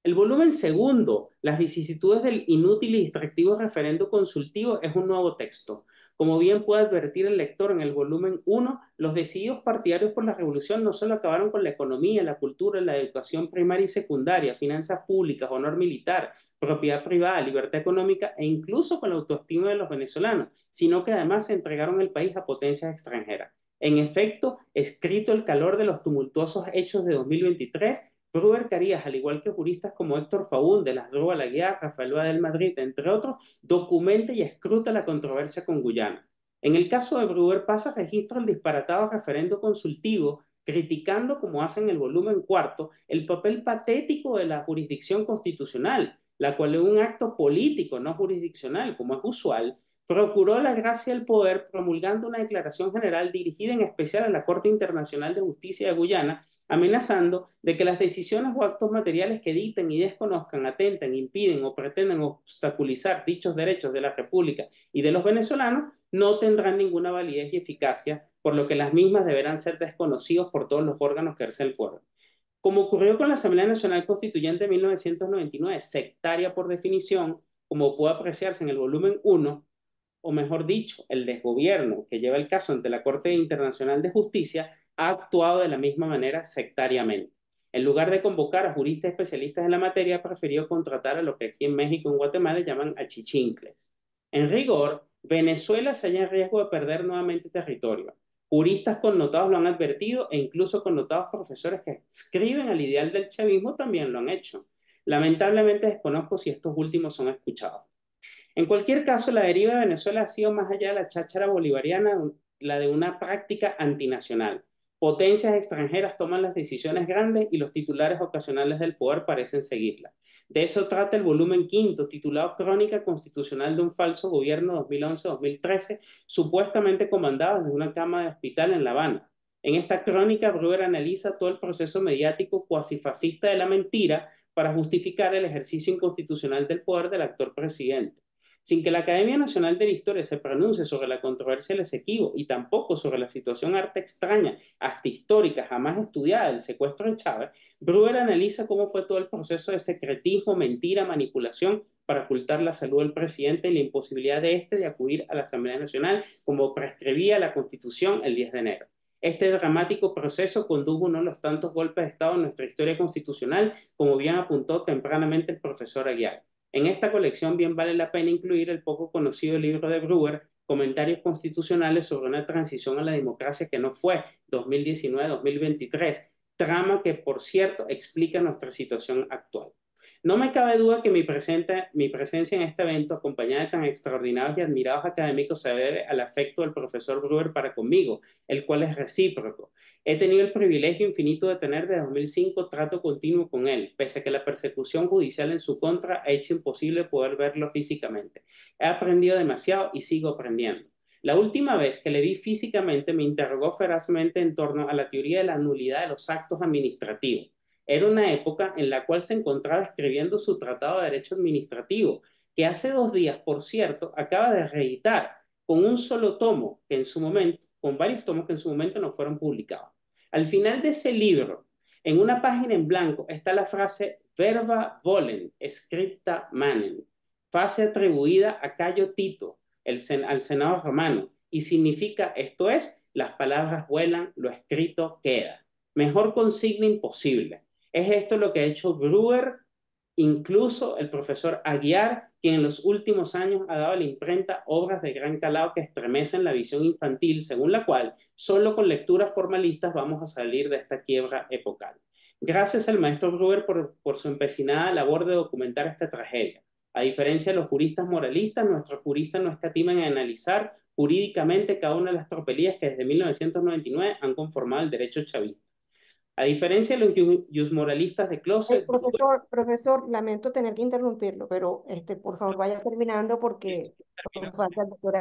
El volumen segundo, las vicisitudes del inútil y distractivo referendo consultivo, es un nuevo texto, como bien puede advertir el lector en el volumen 1, los decididos partidarios por la revolución no solo acabaron con la economía, la cultura, la educación primaria y secundaria, finanzas públicas, honor militar, propiedad privada, libertad económica e incluso con la autoestima de los venezolanos, sino que además se entregaron el país a potencias extranjeras. En efecto, escrito el calor de los tumultuosos hechos de 2023, Bruber Carías, al igual que juristas como Héctor Faúl de las la Guía, Rafael del Madrid, entre otros, documenta y escruta la controversia con Guyana. En el caso de Bruber pasa registro el disparatado referendo consultivo, criticando, como hace en el volumen cuarto, el papel patético de la jurisdicción constitucional, la cual es un acto político, no jurisdiccional, como es usual, procuró la gracia del poder promulgando una declaración general dirigida en especial a la Corte Internacional de Justicia de Guyana, amenazando de que las decisiones o actos materiales que dicten y desconozcan, atenten, impiden o pretenden obstaculizar dichos derechos de la República y de los venezolanos no tendrán ninguna validez y eficacia, por lo que las mismas deberán ser desconocidos por todos los órganos que ejerce el pueblo. Como ocurrió con la Asamblea Nacional Constituyente de 1999, sectaria por definición, como puede apreciarse en el volumen 1, o mejor dicho, el desgobierno que lleva el caso ante la Corte Internacional de Justicia, ha actuado de la misma manera sectariamente. En lugar de convocar a juristas especialistas en la materia, ha preferido contratar a lo que aquí en México y en Guatemala llaman achichincles. En rigor, Venezuela se halla en riesgo de perder nuevamente territorio. Juristas connotados lo han advertido e incluso connotados profesores que escriben al ideal del chavismo también lo han hecho. Lamentablemente desconozco si estos últimos son escuchados. En cualquier caso, la deriva de Venezuela ha sido más allá de la cháchara bolivariana, la de una práctica antinacional. Potencias extranjeras toman las decisiones grandes y los titulares ocasionales del poder parecen seguirlas. De eso trata el volumen quinto, titulado Crónica Constitucional de un falso gobierno 2011-2013, supuestamente comandado desde una cama de hospital en La Habana. En esta crónica, Brewer analiza todo el proceso mediático fascista de la mentira para justificar el ejercicio inconstitucional del poder del actor presidente sin que la Academia Nacional de la Historia se pronuncie sobre la controversia del Esequibo y tampoco sobre la situación arte extraña, hasta histórica, jamás estudiada del secuestro de Chávez, Bruer analiza cómo fue todo el proceso de secretismo, mentira, manipulación para ocultar la salud del presidente y la imposibilidad de este de acudir a la Asamblea Nacional como prescribía la Constitución el 10 de enero. Este dramático proceso condujo uno de los tantos golpes de Estado en nuestra historia constitucional, como bien apuntó tempranamente el profesor Aguiar. En esta colección bien vale la pena incluir el poco conocido libro de Brewer, Comentarios Constitucionales sobre una transición a la democracia que no fue 2019-2023, trama que, por cierto, explica nuestra situación actual. No me cabe duda que mi, presencia en este evento, acompañada de tan extraordinarios y admirados académicos, se debe al afecto del profesor Brewer para conmigo, el cual es recíproco. He tenido el privilegio infinito de tener desde 2005 trato continuo con él, pese a que la persecución judicial en su contra ha hecho imposible poder verlo físicamente. He aprendido demasiado y sigo aprendiendo. La última vez que le vi físicamente me interrogó ferozmente en torno a la teoría de la nulidad de los actos administrativos. Era una época en la cual se encontraba escribiendo su Tratado de Derecho Administrativo, que hace dos días, por cierto, acaba de reeditar con un solo tomo, que en su momento, con varios tomos que en su momento no fueron publicados. Al final de ese libro, en una página en blanco, está la frase verba volen, scripta manen, frase atribuida a Cayo Tito, el al Senado romano, y significa, esto es, las palabras vuelan, lo escrito queda. Mejor consigna imposible. Es esto lo que ha hecho Brewer, incluso el profesor Aguiar, quien en los últimos años ha dado a la imprenta obras de gran calado que estremecen la visión infantil, según la cual solo con lecturas formalistas vamos a salir de esta quiebra epocal. Gracias al maestro Brewer por, su empecinada labor de documentar esta tragedia. A diferencia de los juristas moralistas, nuestros juristas no escatiman en analizar jurídicamente cada una de las tropelías que desde 1999 han conformado el derecho chavista. A diferencia de los yusmoralistas de closet. profesor, profesor, lamento tener que interrumpirlo, pero este, por favor vaya terminando porque nos falta el doctor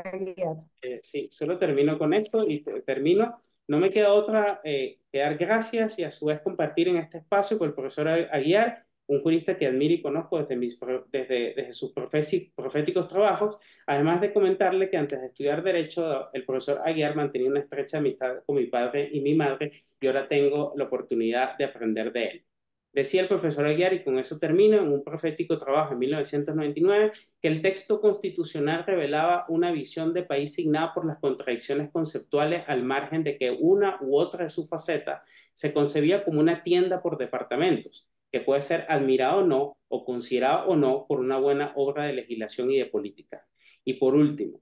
eh, sí, solo termino con esto y termino. No me queda otra eh, que dar gracias y a su vez compartir en este espacio con el profesor Aguiar un jurista que admiro y conozco desde, sus proféticos trabajos, además de comentarle que antes de estudiar Derecho, el profesor Aguiar mantenía una estrecha amistad con mi padre y mi madre, y ahora tengo la oportunidad de aprender de él. Decía el profesor Aguiar, y con eso termino, en un profético trabajo en 1999, que el texto constitucional revelaba una visión de país signada por las contradicciones conceptuales al margen de que una u otra de sus facetas se concebía como una tienda por departamentos que puede ser admirado o no, o considerado o no por una buena obra de legislación y de política. Y por último,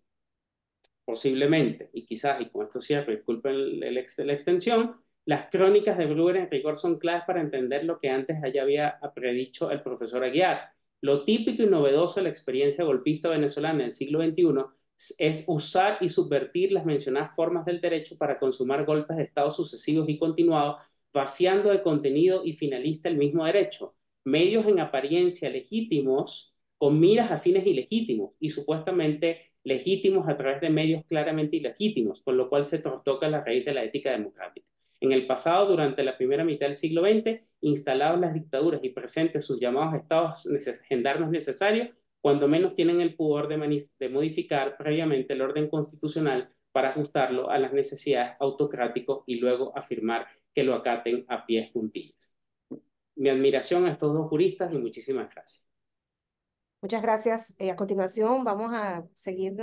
posiblemente, y quizás, y con esto cierro, disculpen el, la extensión, las crónicas de Brewer en rigor son claves para entender lo que antes allá había predicho el profesor Aguiar. Lo típico y novedoso de la experiencia golpista venezolana en el siglo XXI es usar y subvertir las mencionadas formas del derecho para consumar golpes de Estado sucesivos y continuados vaciando de contenido y finalista el mismo derecho. Medios en apariencia legítimos con miras a fines ilegítimos y supuestamente legítimos a través de medios claramente ilegítimos, con lo cual se trastoca la raíz de la ética democrática. En el pasado, durante la primera mitad del siglo XX, instalados las dictaduras y presentes sus llamados estados gendarmes necesarios, cuando menos tienen el pudor de, de modificar previamente el orden constitucional para ajustarlo a las necesidades autocráticos y luego afirmar que lo acaten a pies juntillas. Mi admiración a estos dos juristas y muchísimas gracias. Muchas gracias. Eh, a continuación vamos a seguir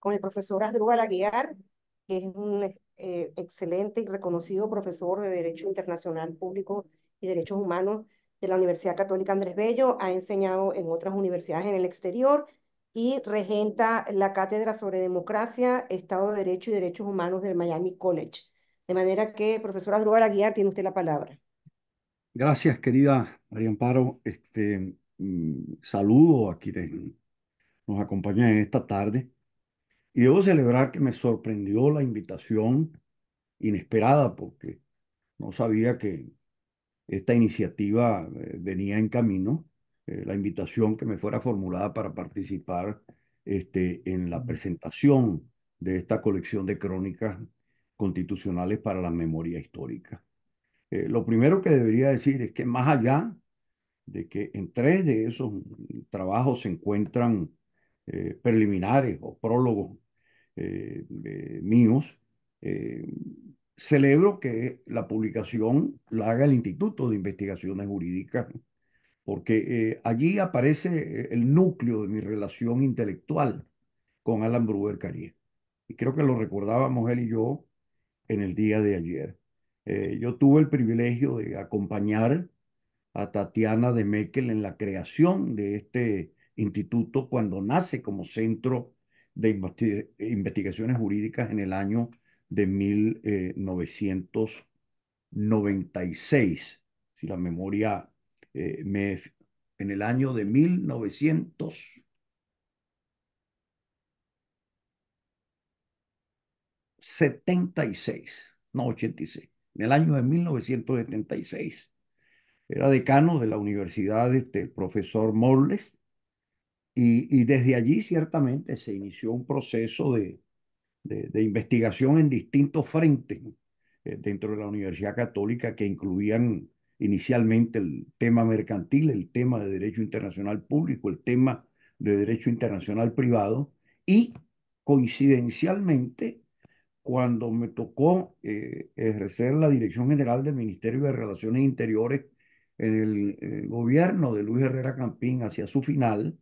con el profesor Asdrúbal Aguiar, que es un eh, excelente y reconocido profesor de Derecho Internacional Público y Derechos Humanos de la Universidad Católica Andrés Bello, ha enseñado en otras universidades en el exterior y regenta la Cátedra sobre Democracia, Estado de Derecho y Derechos Humanos del Miami College. De manera que, profesora Grúa Guiar, tiene usted la palabra. Gracias, querida María Amparo. Este, mm, saludo a quienes nos acompañan esta tarde. Y debo celebrar que me sorprendió la invitación inesperada, porque no sabía que esta iniciativa eh, venía en camino, eh, la invitación que me fuera formulada para participar este, en la presentación de esta colección de crónicas constitucionales para la memoria histórica. Eh, lo primero que debería decir es que más allá de que en tres de esos trabajos se encuentran eh, preliminares o prólogos eh, míos, celebro que la publicación la haga el Instituto de Investigaciones Jurídicas, porque allí aparece el núcleo de mi relación intelectual con Alan Bruber Carrier. Y creo que lo recordábamos él y yo en el día de ayer. Eh, yo tuve el privilegio de acompañar a Tatiana de Meckel en la creación de este instituto cuando nace como centro de investigaciones jurídicas en el año de 1996, si la memoria eh, me... En el año de 1996 76, no 86, en el año de 1976. Era decano de la universidad del este, profesor Morles y, desde allí ciertamente se inició un proceso de, investigación en distintos frentes eh, dentro de la Universidad Católica que incluían inicialmente el tema mercantil, el tema de derecho internacional público, el tema de derecho internacional privado y coincidencialmente cuando me tocó eh, ejercer la dirección general del Ministerio de Relaciones Interiores en el, gobierno de Luis Herrera Campín hacia su final,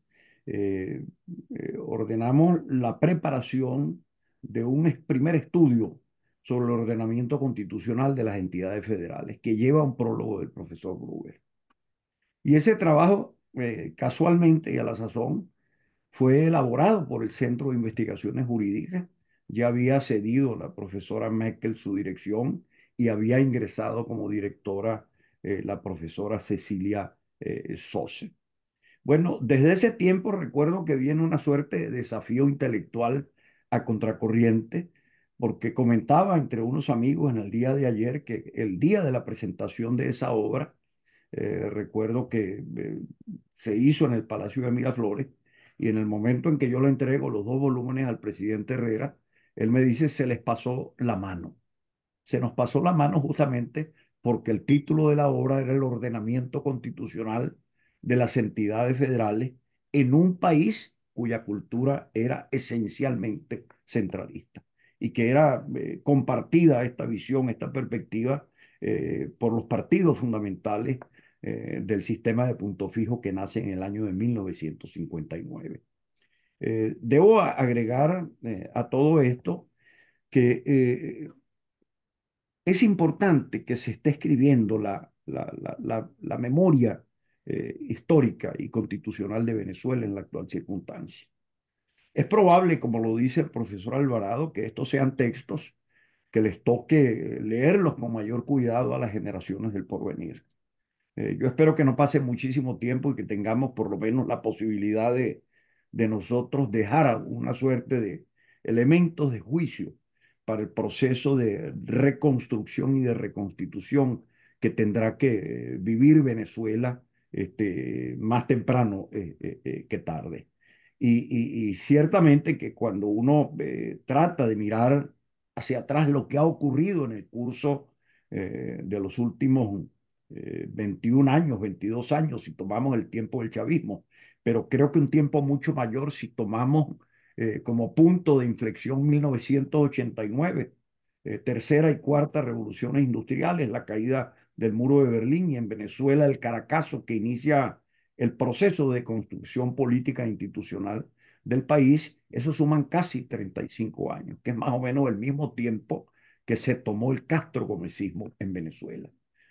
eh, eh, ordenamos la preparación de un primer estudio sobre el ordenamiento constitucional de las entidades federales, que lleva un prólogo del profesor Gruber. Y ese trabajo, casualmente y a la sazón, fue elaborado por el Centro de Investigaciones Jurídicas ya había cedido la profesora Meckel su dirección y había ingresado como directora eh, la profesora Cecilia eh, Sose. Bueno, desde ese tiempo recuerdo que viene una suerte de desafío intelectual a contracorriente, porque comentaba entre unos amigos en el día de ayer que el día de la presentación de esa obra, eh, recuerdo que se hizo en el Palacio de Miraflores, y en el momento en que yo le entrego los dos volúmenes al presidente Herrera, él me dice, se les pasó la mano. Se nos pasó la mano justamente porque el título de la obra era el ordenamiento constitucional de las entidades federales en un país cuya cultura era esencialmente centralista y que era eh, compartida esta visión, esta perspectiva eh, por los partidos fundamentales eh, del sistema de punto fijo que nace en el año de 1959. Eh, debo agregar eh, a todo esto que eh, es importante que se esté escribiendo la, la memoria histórica y constitucional de Venezuela en la actual circunstancia. Es probable, como lo dice el profesor Alvarado, que estos sean textos que les toque leerlos con mayor cuidado a las generaciones del porvenir. yo espero que no pase muchísimo tiempo y que tengamos por lo menos la posibilidad de, de nosotros dejar una suerte de elementos de juicio para el proceso de reconstrucción y de reconstitución que tendrá que eh, vivir Venezuela este, más temprano eh, eh, que tarde. Y, ciertamente que cuando uno trata de mirar hacia atrás lo que ha ocurrido en el curso de los últimos 21 años, 22 años, si tomamos el tiempo del chavismo, pero creo que un tiempo mucho mayor si tomamos eh, como punto de inflexión 1989, eh, tercera y cuarta revoluciones industriales, la caída del muro de Berlín y en Venezuela el Caracazo que inicia el proceso de construcción política e institucional del país, eso suman casi 35 años, que es más o menos el mismo tiempo que se tomó el Castro en Venezuela.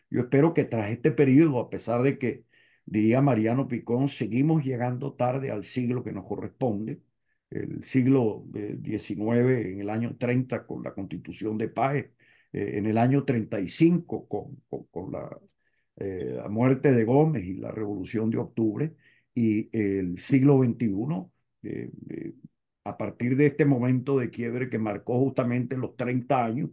Yo espero que tras este periodo, a pesar de que diría Mariano Picón, seguimos llegando tarde al siglo que nos corresponde, el siglo XIX eh, en el año 30 con la constitución de Páez, eh, en el año 35 con, con, la, eh, muerte de Gómez y la revolución de octubre, y el siglo XXI, a partir de este momento de quiebre que marcó justamente los 30 años,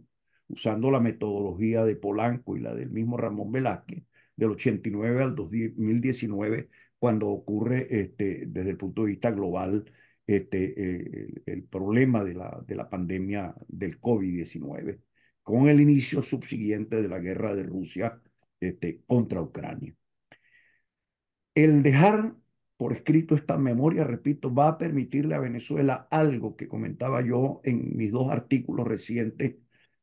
usando la metodología de Polanco y la del mismo Ramón Velázquez, del 89 al 2019, cuando ocurre este, desde el punto de vista global este, el, problema de la, de la pandemia del COVID-19, con el inicio subsiguiente de la guerra de Rusia este, contra Ucrania. El dejar por escrito esta memoria, repito, va a permitirle a Venezuela algo que comentaba yo en mis dos artículos recientes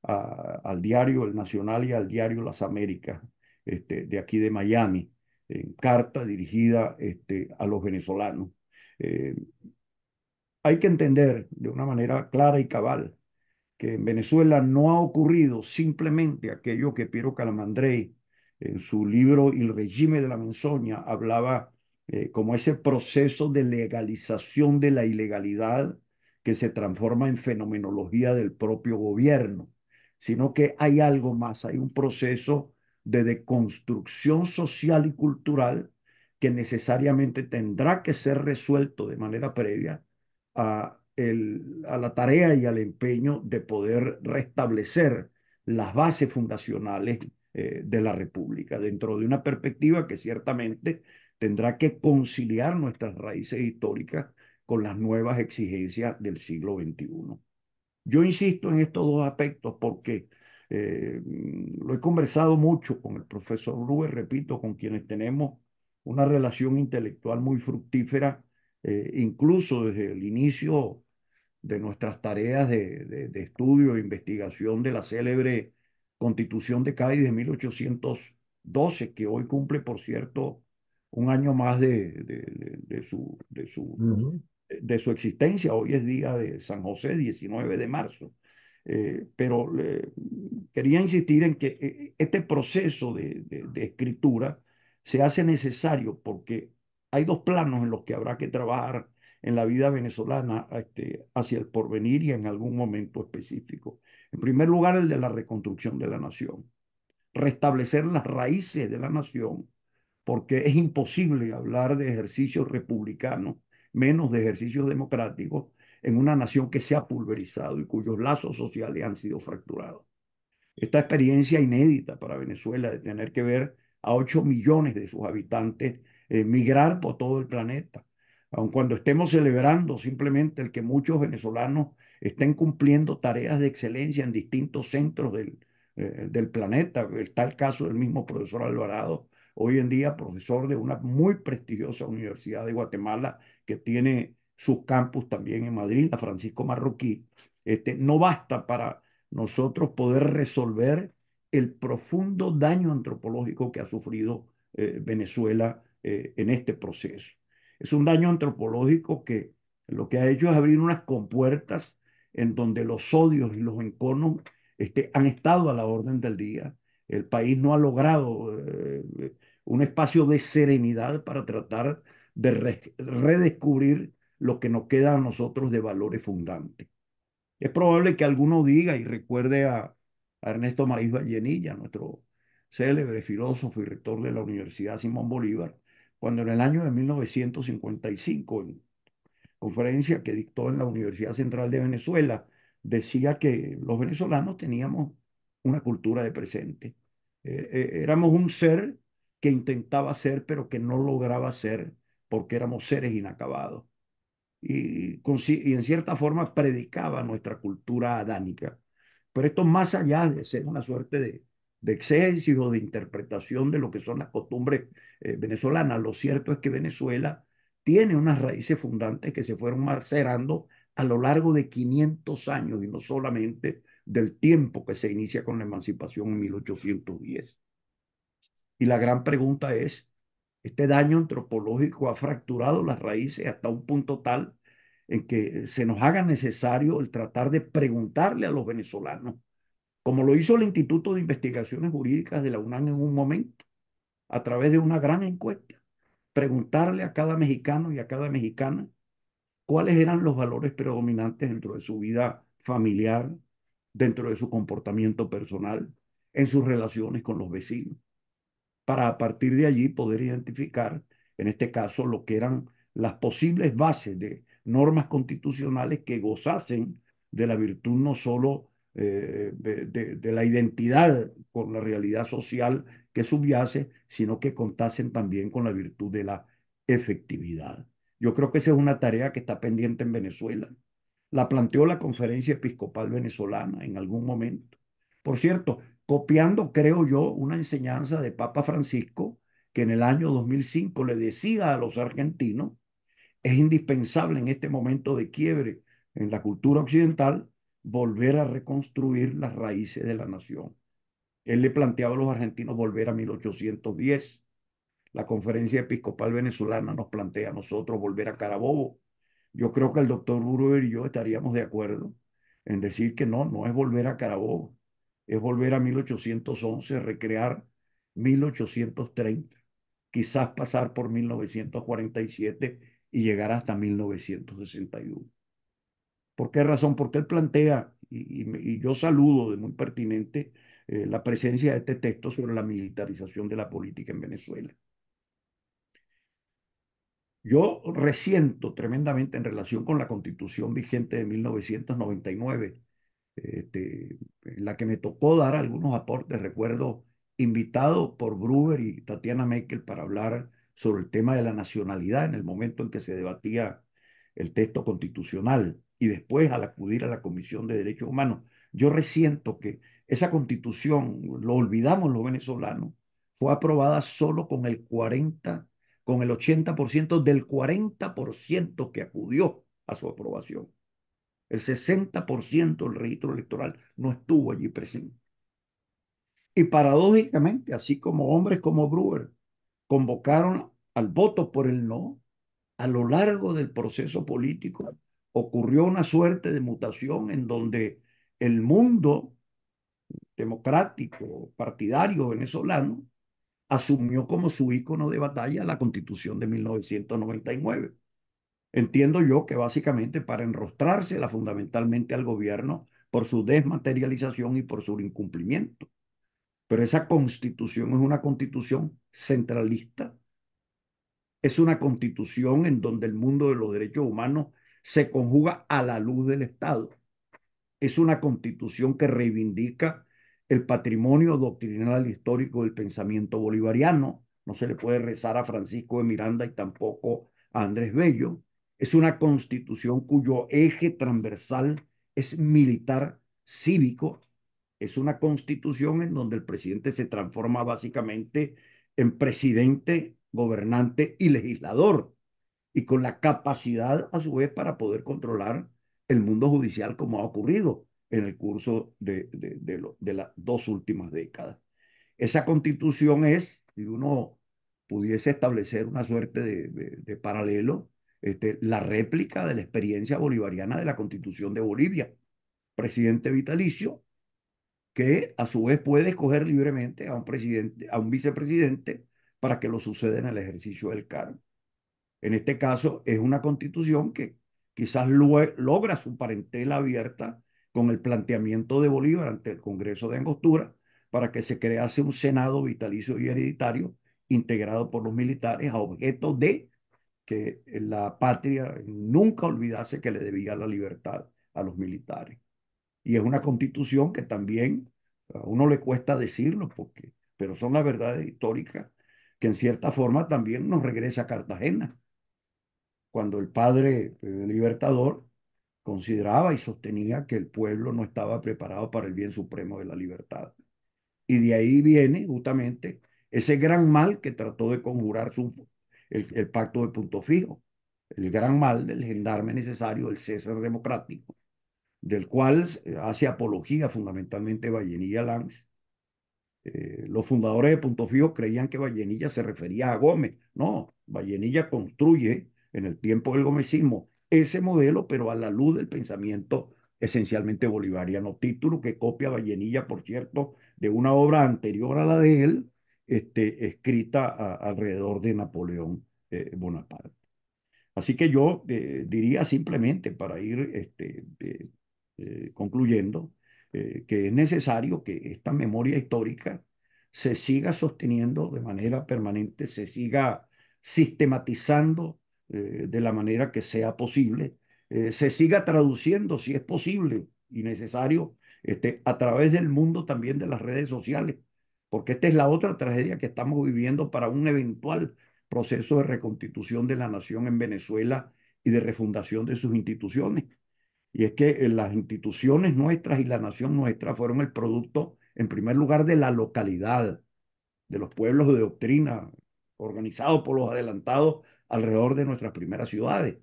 al diario El Nacional y al diario Las Américas, este, de aquí de Miami, en carta dirigida este, a los venezolanos. Eh, hay que entender de una manera clara y cabal que en Venezuela no ha ocurrido simplemente aquello que Piero Calamandrei en su libro El régimen de la menzoña hablaba eh, como ese proceso de legalización de la ilegalidad que se transforma en fenomenología del propio gobierno, sino que hay algo más, hay un proceso de deconstrucción social y cultural que necesariamente tendrá que ser resuelto de manera previa a, el, a la tarea y al empeño de poder restablecer las bases fundacionales eh, de la República, dentro de una perspectiva que ciertamente tendrá que conciliar nuestras raíces históricas con las nuevas exigencias del siglo XXI. Yo insisto en estos dos aspectos porque eh, mm, lo he conversado mucho con el profesor Rubén, repito, con quienes tenemos una relación intelectual muy fructífera, eh, incluso desde el inicio de nuestras tareas de, estudio e investigación de la célebre Constitución de Cádiz de 1812, que hoy cumple, por cierto, un año más de, de su, su, de su existencia. Hoy es día de San José, 19 de marzo. Eh, pero quería insistir en que eh, este proceso de, escritura se hace necesario porque hay dos planos en los que habrá que trabajar en la vida venezolana este, hacia el porvenir y en algún momento específico. En primer lugar, el de la reconstrucción de la nación, restablecer las raíces de la nación, porque es imposible hablar de ejercicio republicano, menos de ejercicio democrático, en una nación que se ha pulverizado y cuyos lazos sociales han sido fracturados. Esta experiencia inédita para Venezuela de tener que ver a 8 millones de sus habitantes emigrar eh, migrar por todo el planeta, aun cuando estemos celebrando simplemente el que muchos venezolanos estén cumpliendo tareas de excelencia en distintos centros del, eh, del planeta. Está el caso del mismo profesor Alvarado, hoy en día profesor de una muy prestigiosa universidad de Guatemala que tiene sus campus también en Madrid, la Francisco Marroquí, este, no basta para nosotros poder resolver el profundo daño antropológico que ha sufrido eh, Venezuela eh, en este proceso. Es un daño antropológico que lo que ha hecho es abrir unas compuertas en donde los odios y los enconos este, han estado a la orden del día. El país no ha logrado eh, un espacio de serenidad para tratar de redescubrir lo que nos queda a nosotros de valores fundantes. Es probable que alguno diga y recuerde a, Ernesto Maíz Vallenilla, nuestro célebre filósofo y rector de la Universidad Simón Bolívar, cuando en el año de 1955, en conferencia que dictó en la Universidad Central de Venezuela, decía que los venezolanos teníamos una cultura de presente. E, e, éramos un ser que intentaba ser, pero que no lograba ser, porque éramos seres inacabados y, en cierta forma predicaba nuestra cultura adánica. Pero esto más allá de ser una suerte de, de o de interpretación de lo que son las costumbres eh, venezolanas, lo cierto es que Venezuela tiene unas raíces fundantes que se fueron macerando a lo largo de 500 años y no solamente del tiempo que se inicia con la emancipación en 1810. Y la gran pregunta es, este daño antropológico ha fracturado las raíces hasta un punto tal en que se nos haga necesario el tratar de preguntarle a los venezolanos, como lo hizo el Instituto de Investigaciones Jurídicas de la UNAM en un momento, a través de una gran encuesta, preguntarle a cada mexicano y a cada mexicana cuáles eran los valores predominantes dentro de su vida familiar, dentro de su comportamiento personal, en sus relaciones con los vecinos para a partir de allí poder identificar, en este caso, lo que eran las posibles bases de normas constitucionales que gozasen de la virtud no solo eh, de, la identidad con la realidad social que subyace, sino que contasen también con la virtud de la efectividad. Yo creo que esa es una tarea que está pendiente en Venezuela. La planteó la Conferencia Episcopal Venezolana en algún momento. Por cierto, copiando, creo yo, una enseñanza de Papa Francisco, que en el año 2005 le decía a los argentinos, es indispensable en este momento de quiebre en la cultura occidental volver a reconstruir las raíces de la nación. Él le planteaba a los argentinos volver a 1810. La conferencia episcopal venezolana nos plantea a nosotros volver a Carabobo. Yo creo que el doctor Uruber y yo estaríamos de acuerdo en decir que no, no es volver a Carabobo, es volver a 1811, recrear 1830, quizás pasar por 1947 y llegar hasta 1961. ¿Por qué razón? Porque él plantea, y, yo saludo de muy pertinente eh, la presencia de este texto sobre la militarización de la política en Venezuela. Yo resiento tremendamente en relación con la constitución vigente de 1999 eh, la que me tocó dar algunos aportes, recuerdo, invitado por Bruber y Tatiana Meikel para hablar sobre el tema de la nacionalidad en el momento en que se debatía el texto constitucional y después al acudir a la Comisión de Derechos Humanos. Yo resiento que esa constitución, lo olvidamos los venezolanos, fue aprobada solo con el 40, con el 80% del 40% que acudió a su aprobación. El 60% del registro electoral no estuvo allí presente. Y paradójicamente, así como hombres como Brewer convocaron al voto por el no, a lo largo del proceso político ocurrió una suerte de mutación en donde el mundo democrático, partidario venezolano, asumió como su ícono de batalla la constitución de 1999. Entiendo yo que básicamente para enrostrársela fundamentalmente al gobierno por su desmaterialización y por su incumplimiento. Pero esa constitución es una constitución centralista. Es una constitución en donde el mundo de los derechos humanos se conjuga a la luz del Estado. Es una constitución que reivindica el patrimonio doctrinal histórico del pensamiento bolivariano. No se le puede rezar a Francisco de Miranda y tampoco a Andrés Bello. Es una constitución cuyo eje transversal es militar cívico. Es una constitución en donde el presidente se transforma básicamente en presidente, gobernante y legislador, y con la capacidad a su vez para poder controlar el mundo judicial como ha ocurrido en el curso de, de, las dos últimas décadas. Esa constitución es, si uno pudiese establecer una suerte de, paralelo, este, la réplica de la experiencia bolivariana de la constitución de Bolivia. Presidente vitalicio, que a su vez puede escoger libremente a un, presidente, a un vicepresidente para que lo suceda en el ejercicio del cargo. En este caso es una constitución que quizás logra su parentela abierta con el planteamiento de Bolívar ante el Congreso de Angostura para que se crease un Senado vitalicio y hereditario integrado por los militares a objeto de que la patria nunca olvidase que le debía la libertad a los militares. Y es una constitución que también a uno le cuesta decirlo, porque, pero son las verdades históricas que en cierta forma también nos regresa a Cartagena, cuando el padre eh, libertador consideraba y sostenía que el pueblo no estaba preparado para el bien supremo de la libertad. Y de ahí viene justamente ese gran mal que trató de conjurar su el, pacto de punto fijo, el gran mal del gendarme necesario, el César democrático, del cual eh, hace apología fundamentalmente Vallenilla Lanz. Eh, los fundadores de Punto Fijo creían que Vallenilla se refería a Gómez. No, Vallenilla construye en el tiempo del gomecismo ese modelo, pero a la luz del pensamiento esencialmente bolivariano. Título que copia Vallenilla, por cierto, de una obra anterior a la de él, este, escrita alrededor de Napoleón eh, Bonaparte. Así que yo eh, diría simplemente para ir este, eh, concluyendo que es necesario que esta memoria histórica se siga sosteniendo de manera permanente, se siga sistematizando de la manera que sea posible, se siga traduciendo si es posible y necesario este, a través del mundo también de las redes sociales porque esta es la otra tragedia que estamos viviendo para un eventual proceso de reconstitución de la nación en Venezuela y de refundación de sus instituciones. Y es que eh, las instituciones nuestras y la nación nuestra fueron el producto, en primer lugar, de la localidad, de los pueblos de doctrina organizados por los adelantados alrededor de nuestras primeras ciudades.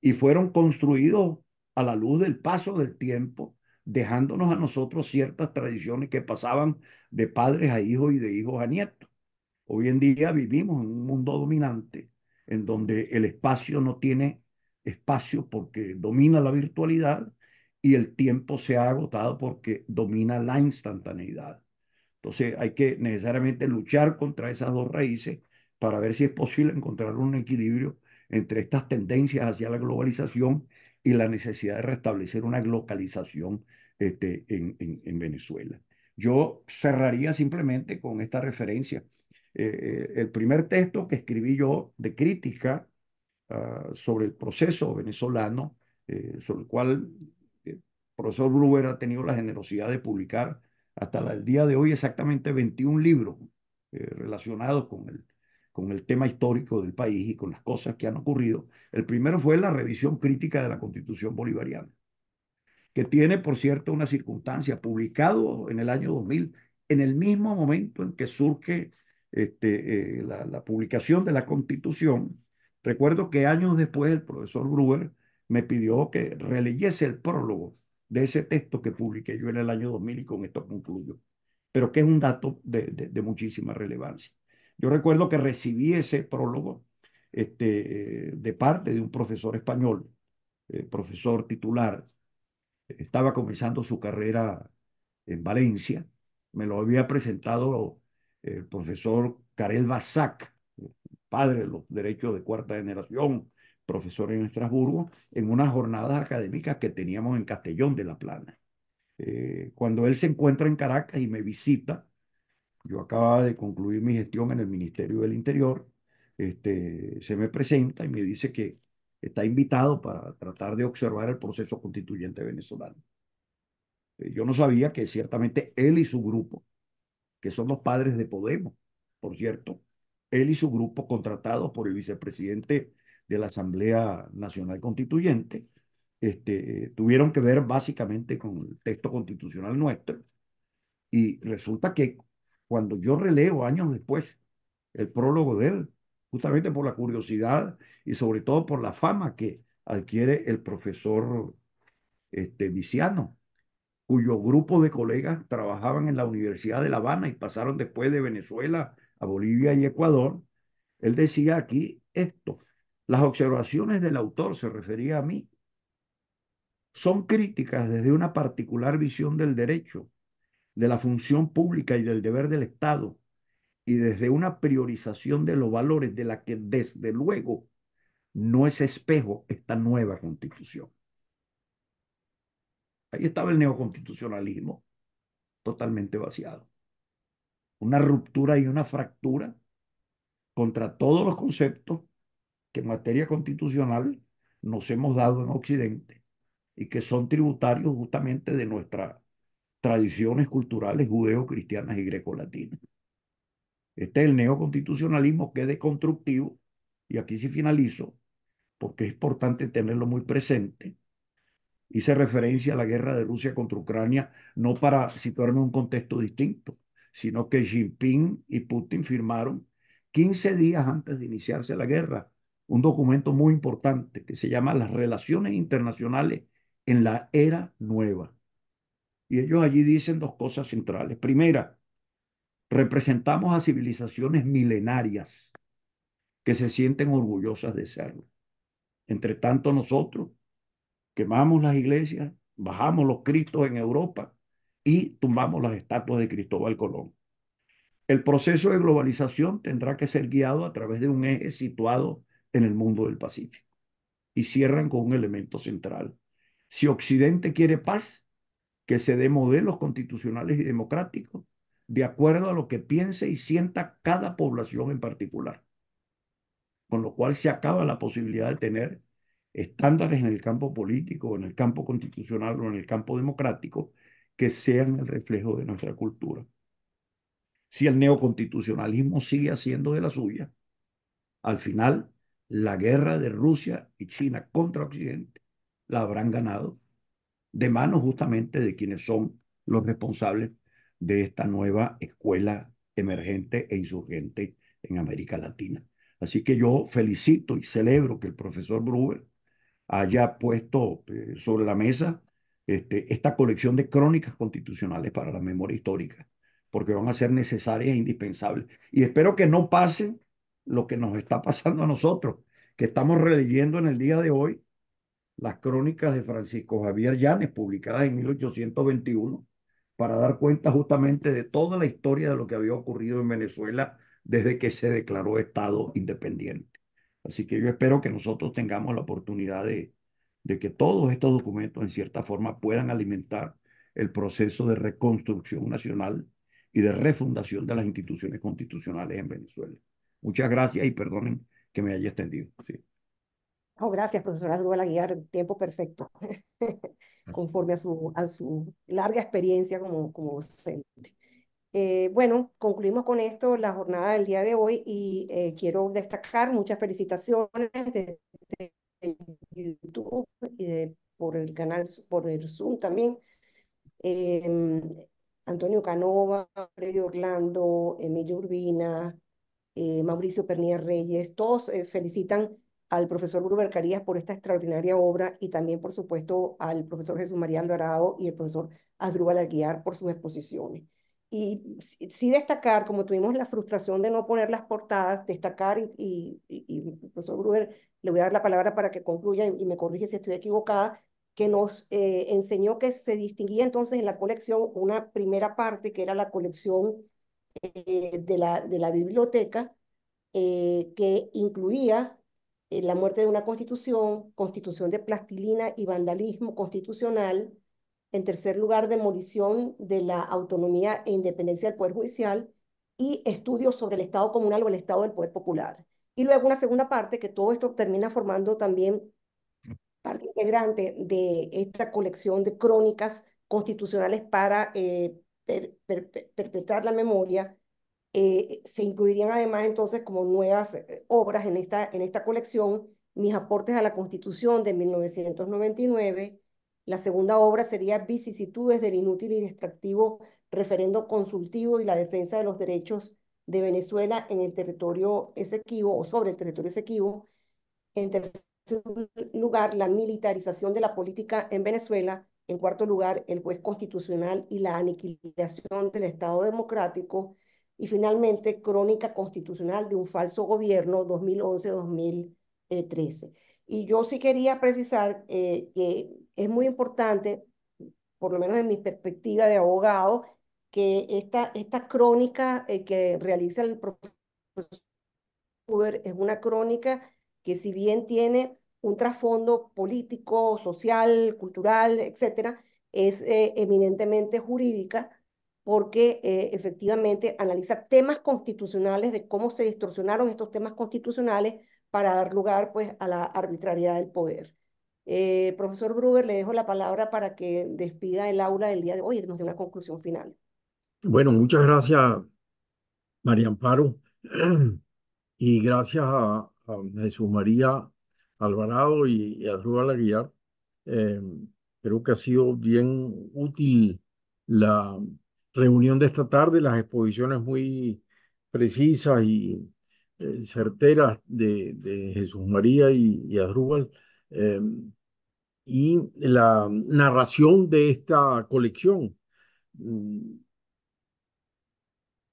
Y fueron construidos a la luz del paso del tiempo dejándonos a nosotros ciertas tradiciones que pasaban de padres a hijos y de hijos a nietos. Hoy en día vivimos en un mundo dominante en donde el espacio no tiene espacio porque domina la virtualidad y el tiempo se ha agotado porque domina la instantaneidad. Entonces hay que necesariamente luchar contra esas dos raíces para ver si es posible encontrar un equilibrio entre estas tendencias hacia la globalización y la necesidad de restablecer una localización este, en, Venezuela. Yo cerraría simplemente con esta referencia. Eh, eh, el primer texto que escribí yo de crítica ah, sobre el proceso venezolano, eh, sobre el cual el profesor Gruber ha tenido la generosidad de publicar hasta el día de hoy exactamente 21 libros relacionados con el con el tema histórico del país y con las cosas que han ocurrido. El primero fue la revisión crítica de la constitución bolivariana, que tiene, por cierto, una circunstancia publicado en el año 2000, en el mismo momento en que surge este, eh, la, publicación de la constitución. Recuerdo que años después el profesor Gruber me pidió que releyese el prólogo de ese texto que publiqué yo en el año 2000 y con esto concluyo, pero que es un dato de muchísima relevancia. Yo recuerdo que recibí ese prólogo este, eh, de parte de un profesor español, eh, profesor titular. Estaba comenzando su carrera en Valencia. Me lo había presentado el profesor Karel Basak, padre de los derechos de cuarta generación, profesor en Estrasburgo, en unas jornadas académicas que teníamos en Castellón de la Plana. Eh, cuando él se encuentra en Caracas y me visita, yo acababa de concluir mi gestión en el Ministerio del Interior, este, se me presenta y me dice que está invitado para tratar de observar el proceso constituyente venezolano. Eh, yo no sabía que ciertamente él y su grupo, que son los padres de Podemos, por cierto, él y su grupo contratados por el vicepresidente de la Asamblea Nacional Constituyente, este, tuvieron que ver básicamente con el texto constitucional nuestro. Y resulta que cuando yo releo años después el prólogo de él, justamente por la curiosidad y sobre todo por la fama que adquiere el profesor este, Viciano, cuyo grupo de colegas trabajaban en la Universidad de La Habana y pasaron después de Venezuela a Bolivia y Ecuador, él decía aquí esto, las observaciones del autor, se refería a mí, son críticas desde una particular visión del derecho, de la función pública y del deber del Estado y desde una priorización de los valores de la que desde luego no es espejo esta nueva constitución. Ahí estaba el neoconstitucionalismo totalmente vaciado. Una ruptura y una fractura contra todos los conceptos que en materia constitucional nos hemos dado en Occidente y que son tributarios justamente de nuestra tradiciones culturales judeo-cristianas y grecolatinas. Este es el neoconstitucionalismo que es deconstructivo, y aquí sí finalizo, porque es importante tenerlo muy presente. Hice referencia a la guerra de Rusia contra Ucrania, no para situarme en un contexto distinto, sino que Xi Jinping y Putin firmaron 15 días antes de iniciarse la guerra un documento muy importante que se llama Las Relaciones Internacionales en la Era Nueva. Y ellos allí dicen dos cosas centrales. Primera, representamos a civilizaciones milenarias que se sienten orgullosas de serlo. Entre tanto nosotros quemamos las iglesias, bajamos los cristos en Europa y tumbamos las estatuas de Cristóbal Colón. El proceso de globalización tendrá que ser guiado a través de un eje situado en el mundo del Pacífico. Y cierran con un elemento central. Si Occidente quiere paz, que se dé modelos constitucionales y democráticos de acuerdo a lo que piense y sienta cada población en particular. Con lo cual se acaba la posibilidad de tener estándares en el campo político, en el campo constitucional o en el campo democrático que sean el reflejo de nuestra cultura. Si el neoconstitucionalismo sigue haciendo de la suya, al final la guerra de Rusia y China contra Occidente la habrán ganado de manos justamente de quienes son los responsables de esta nueva escuela emergente e insurgente en América Latina. Así que yo felicito y celebro que el profesor Bruber haya puesto eh, sobre la mesa este, esta colección de crónicas constitucionales para la memoria histórica, porque van a ser necesarias e indispensables. Y espero que no pase lo que nos está pasando a nosotros, que estamos releyendo en el día de hoy las crónicas de Francisco Javier Llanes, publicadas en 1821, para dar cuenta justamente de toda la historia de lo que había ocurrido en Venezuela desde que se declaró Estado independiente. Así que yo espero que nosotros tengamos la oportunidad de, de que todos estos documentos, en cierta forma, puedan alimentar el proceso de reconstrucción nacional y de refundación de las instituciones constitucionales en Venezuela. Muchas gracias y perdonen que me haya extendido. Sí. Oh, gracias, profesora a Guiar, tiempo perfecto, conforme a su, a su larga experiencia como, como docente. Eh, bueno, concluimos con esto la jornada del día de hoy y eh, quiero destacar muchas felicitaciones de, YouTube y de, por el canal, por el Zoom también. Em, Antonio Canova, Freddy Orlando, Emilio Urbina, eh, Mauricio Pernier Reyes, todos felicitan al profesor Gruber Carías por esta extraordinaria obra y también, por supuesto, al profesor Jesús María Alvarado y el profesor Andrúbal Aguiar por sus exposiciones. Y sí destacar, como tuvimos la frustración de no poner las portadas, destacar y, y, profesor Gruber, le voy a dar la palabra para que concluya y me corrige si estoy equivocada, que nos eh, enseñó que se distinguía entonces en la colección una primera parte que era la colección eh, de, la, de la biblioteca, eh, que incluía eh, la muerte de una constitución, constitución de plastilina y vandalismo constitucional, en tercer lugar, demolición de la autonomía e independencia del Poder Judicial y estudios sobre el Estado comunal o el Estado del Poder Popular. Y luego una segunda parte, que todo esto termina formando también parte integrante de esta colección de crónicas constitucionales para eh, perpetrar la memoria eh, se incluirían además entonces como nuevas eh, obras en esta, en esta colección, mis aportes a la Constitución de 1999. La segunda obra sería Vicisitudes del inútil y Destructivo referendo consultivo y la defensa de los derechos de Venezuela en el territorio esequivo o sobre el territorio esequivo. En tercer lugar, la militarización de la política en Venezuela. En cuarto lugar, el juez constitucional y la aniquilación del Estado democrático. Y finalmente, Crónica Constitucional de un falso gobierno 2011-2013. Y yo sí quería precisar eh, que es muy importante, por lo menos en mi perspectiva de abogado, que esta, esta crónica eh, que realiza el profesor es una crónica que si bien tiene un trasfondo político, social, cultural, etcétera, es eh, eminentemente jurídica porque eh, efectivamente analiza temas constitucionales de cómo se distorsionaron estos temas constitucionales para dar lugar pues, a la arbitrariedad del poder. Eh, profesor Gruber, le dejo la palabra para que despida el aula del día de hoy y nos dé una conclusión final. Bueno, muchas gracias, María Amparo, y gracias a, Jesús María Alvarado y, a Rúa Laguiar. Eh, creo que ha sido bien útil la reunión de esta tarde, las exposiciones muy precisas y eh, certeras de, Jesús María y, y Adrúbal, eh, y la narración de esta colección. Mm,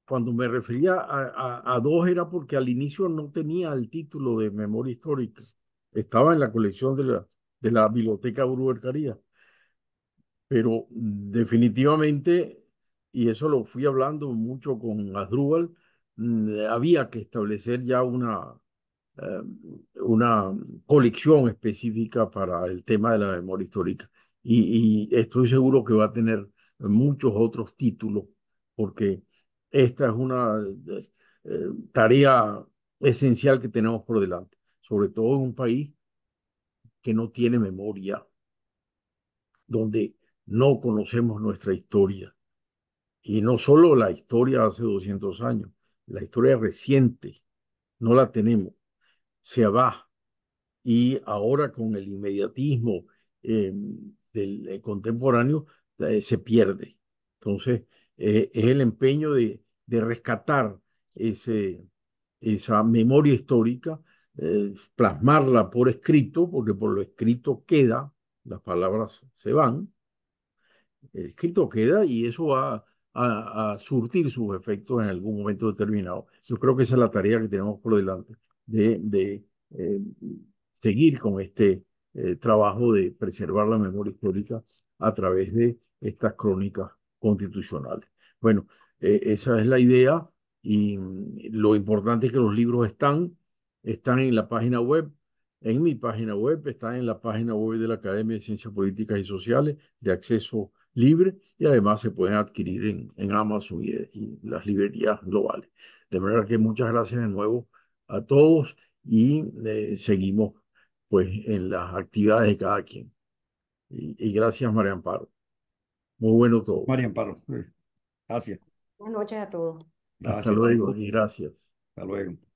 cuando me refería a, a, dos era porque al inicio no tenía el título de memoria histórica, estaba en la colección de la, de la Biblioteca pero definitivamente y eso lo fui hablando mucho con Asdrúbal, mm, eh, había que establecer ya una, eh, una colección específica para el tema de la memoria histórica. Y, estoy seguro que va a tener muchos otros títulos, porque esta es una eh, tarea esencial que tenemos por delante, sobre todo en un país que no tiene memoria, donde no conocemos nuestra historia, y no solo la historia hace 200 años, la historia reciente no la tenemos, se va. Y ahora con el inmediatismo eh, del eh, contemporáneo eh, se pierde. Entonces, es el empeño de, rescatar ese, esa memoria histórica, plasmarla por escrito, porque por lo escrito queda, las palabras se van, el escrito queda y eso va a, surtir sus efectos en algún momento determinado. Yo creo que esa es la tarea que tenemos por delante, de, eh, seguir con este eh, trabajo de preservar la memoria histórica a través de estas crónicas constitucionales. Bueno, eh, esa es la idea y mm, lo importante es que los libros están, están en la página web, en mi página web, están en la página web de la Academia de Ciencias Políticas y Sociales de acceso libre y además se pueden adquirir en, Amazon y, las librerías globales. De manera que muchas gracias de nuevo a todos y eh, seguimos pues en las actividades de cada quien. Y, gracias María Amparo. Muy bueno todo. María Amparo, eh, gracias. Buenas noches a todos. Hasta luego y gracias. Hasta luego.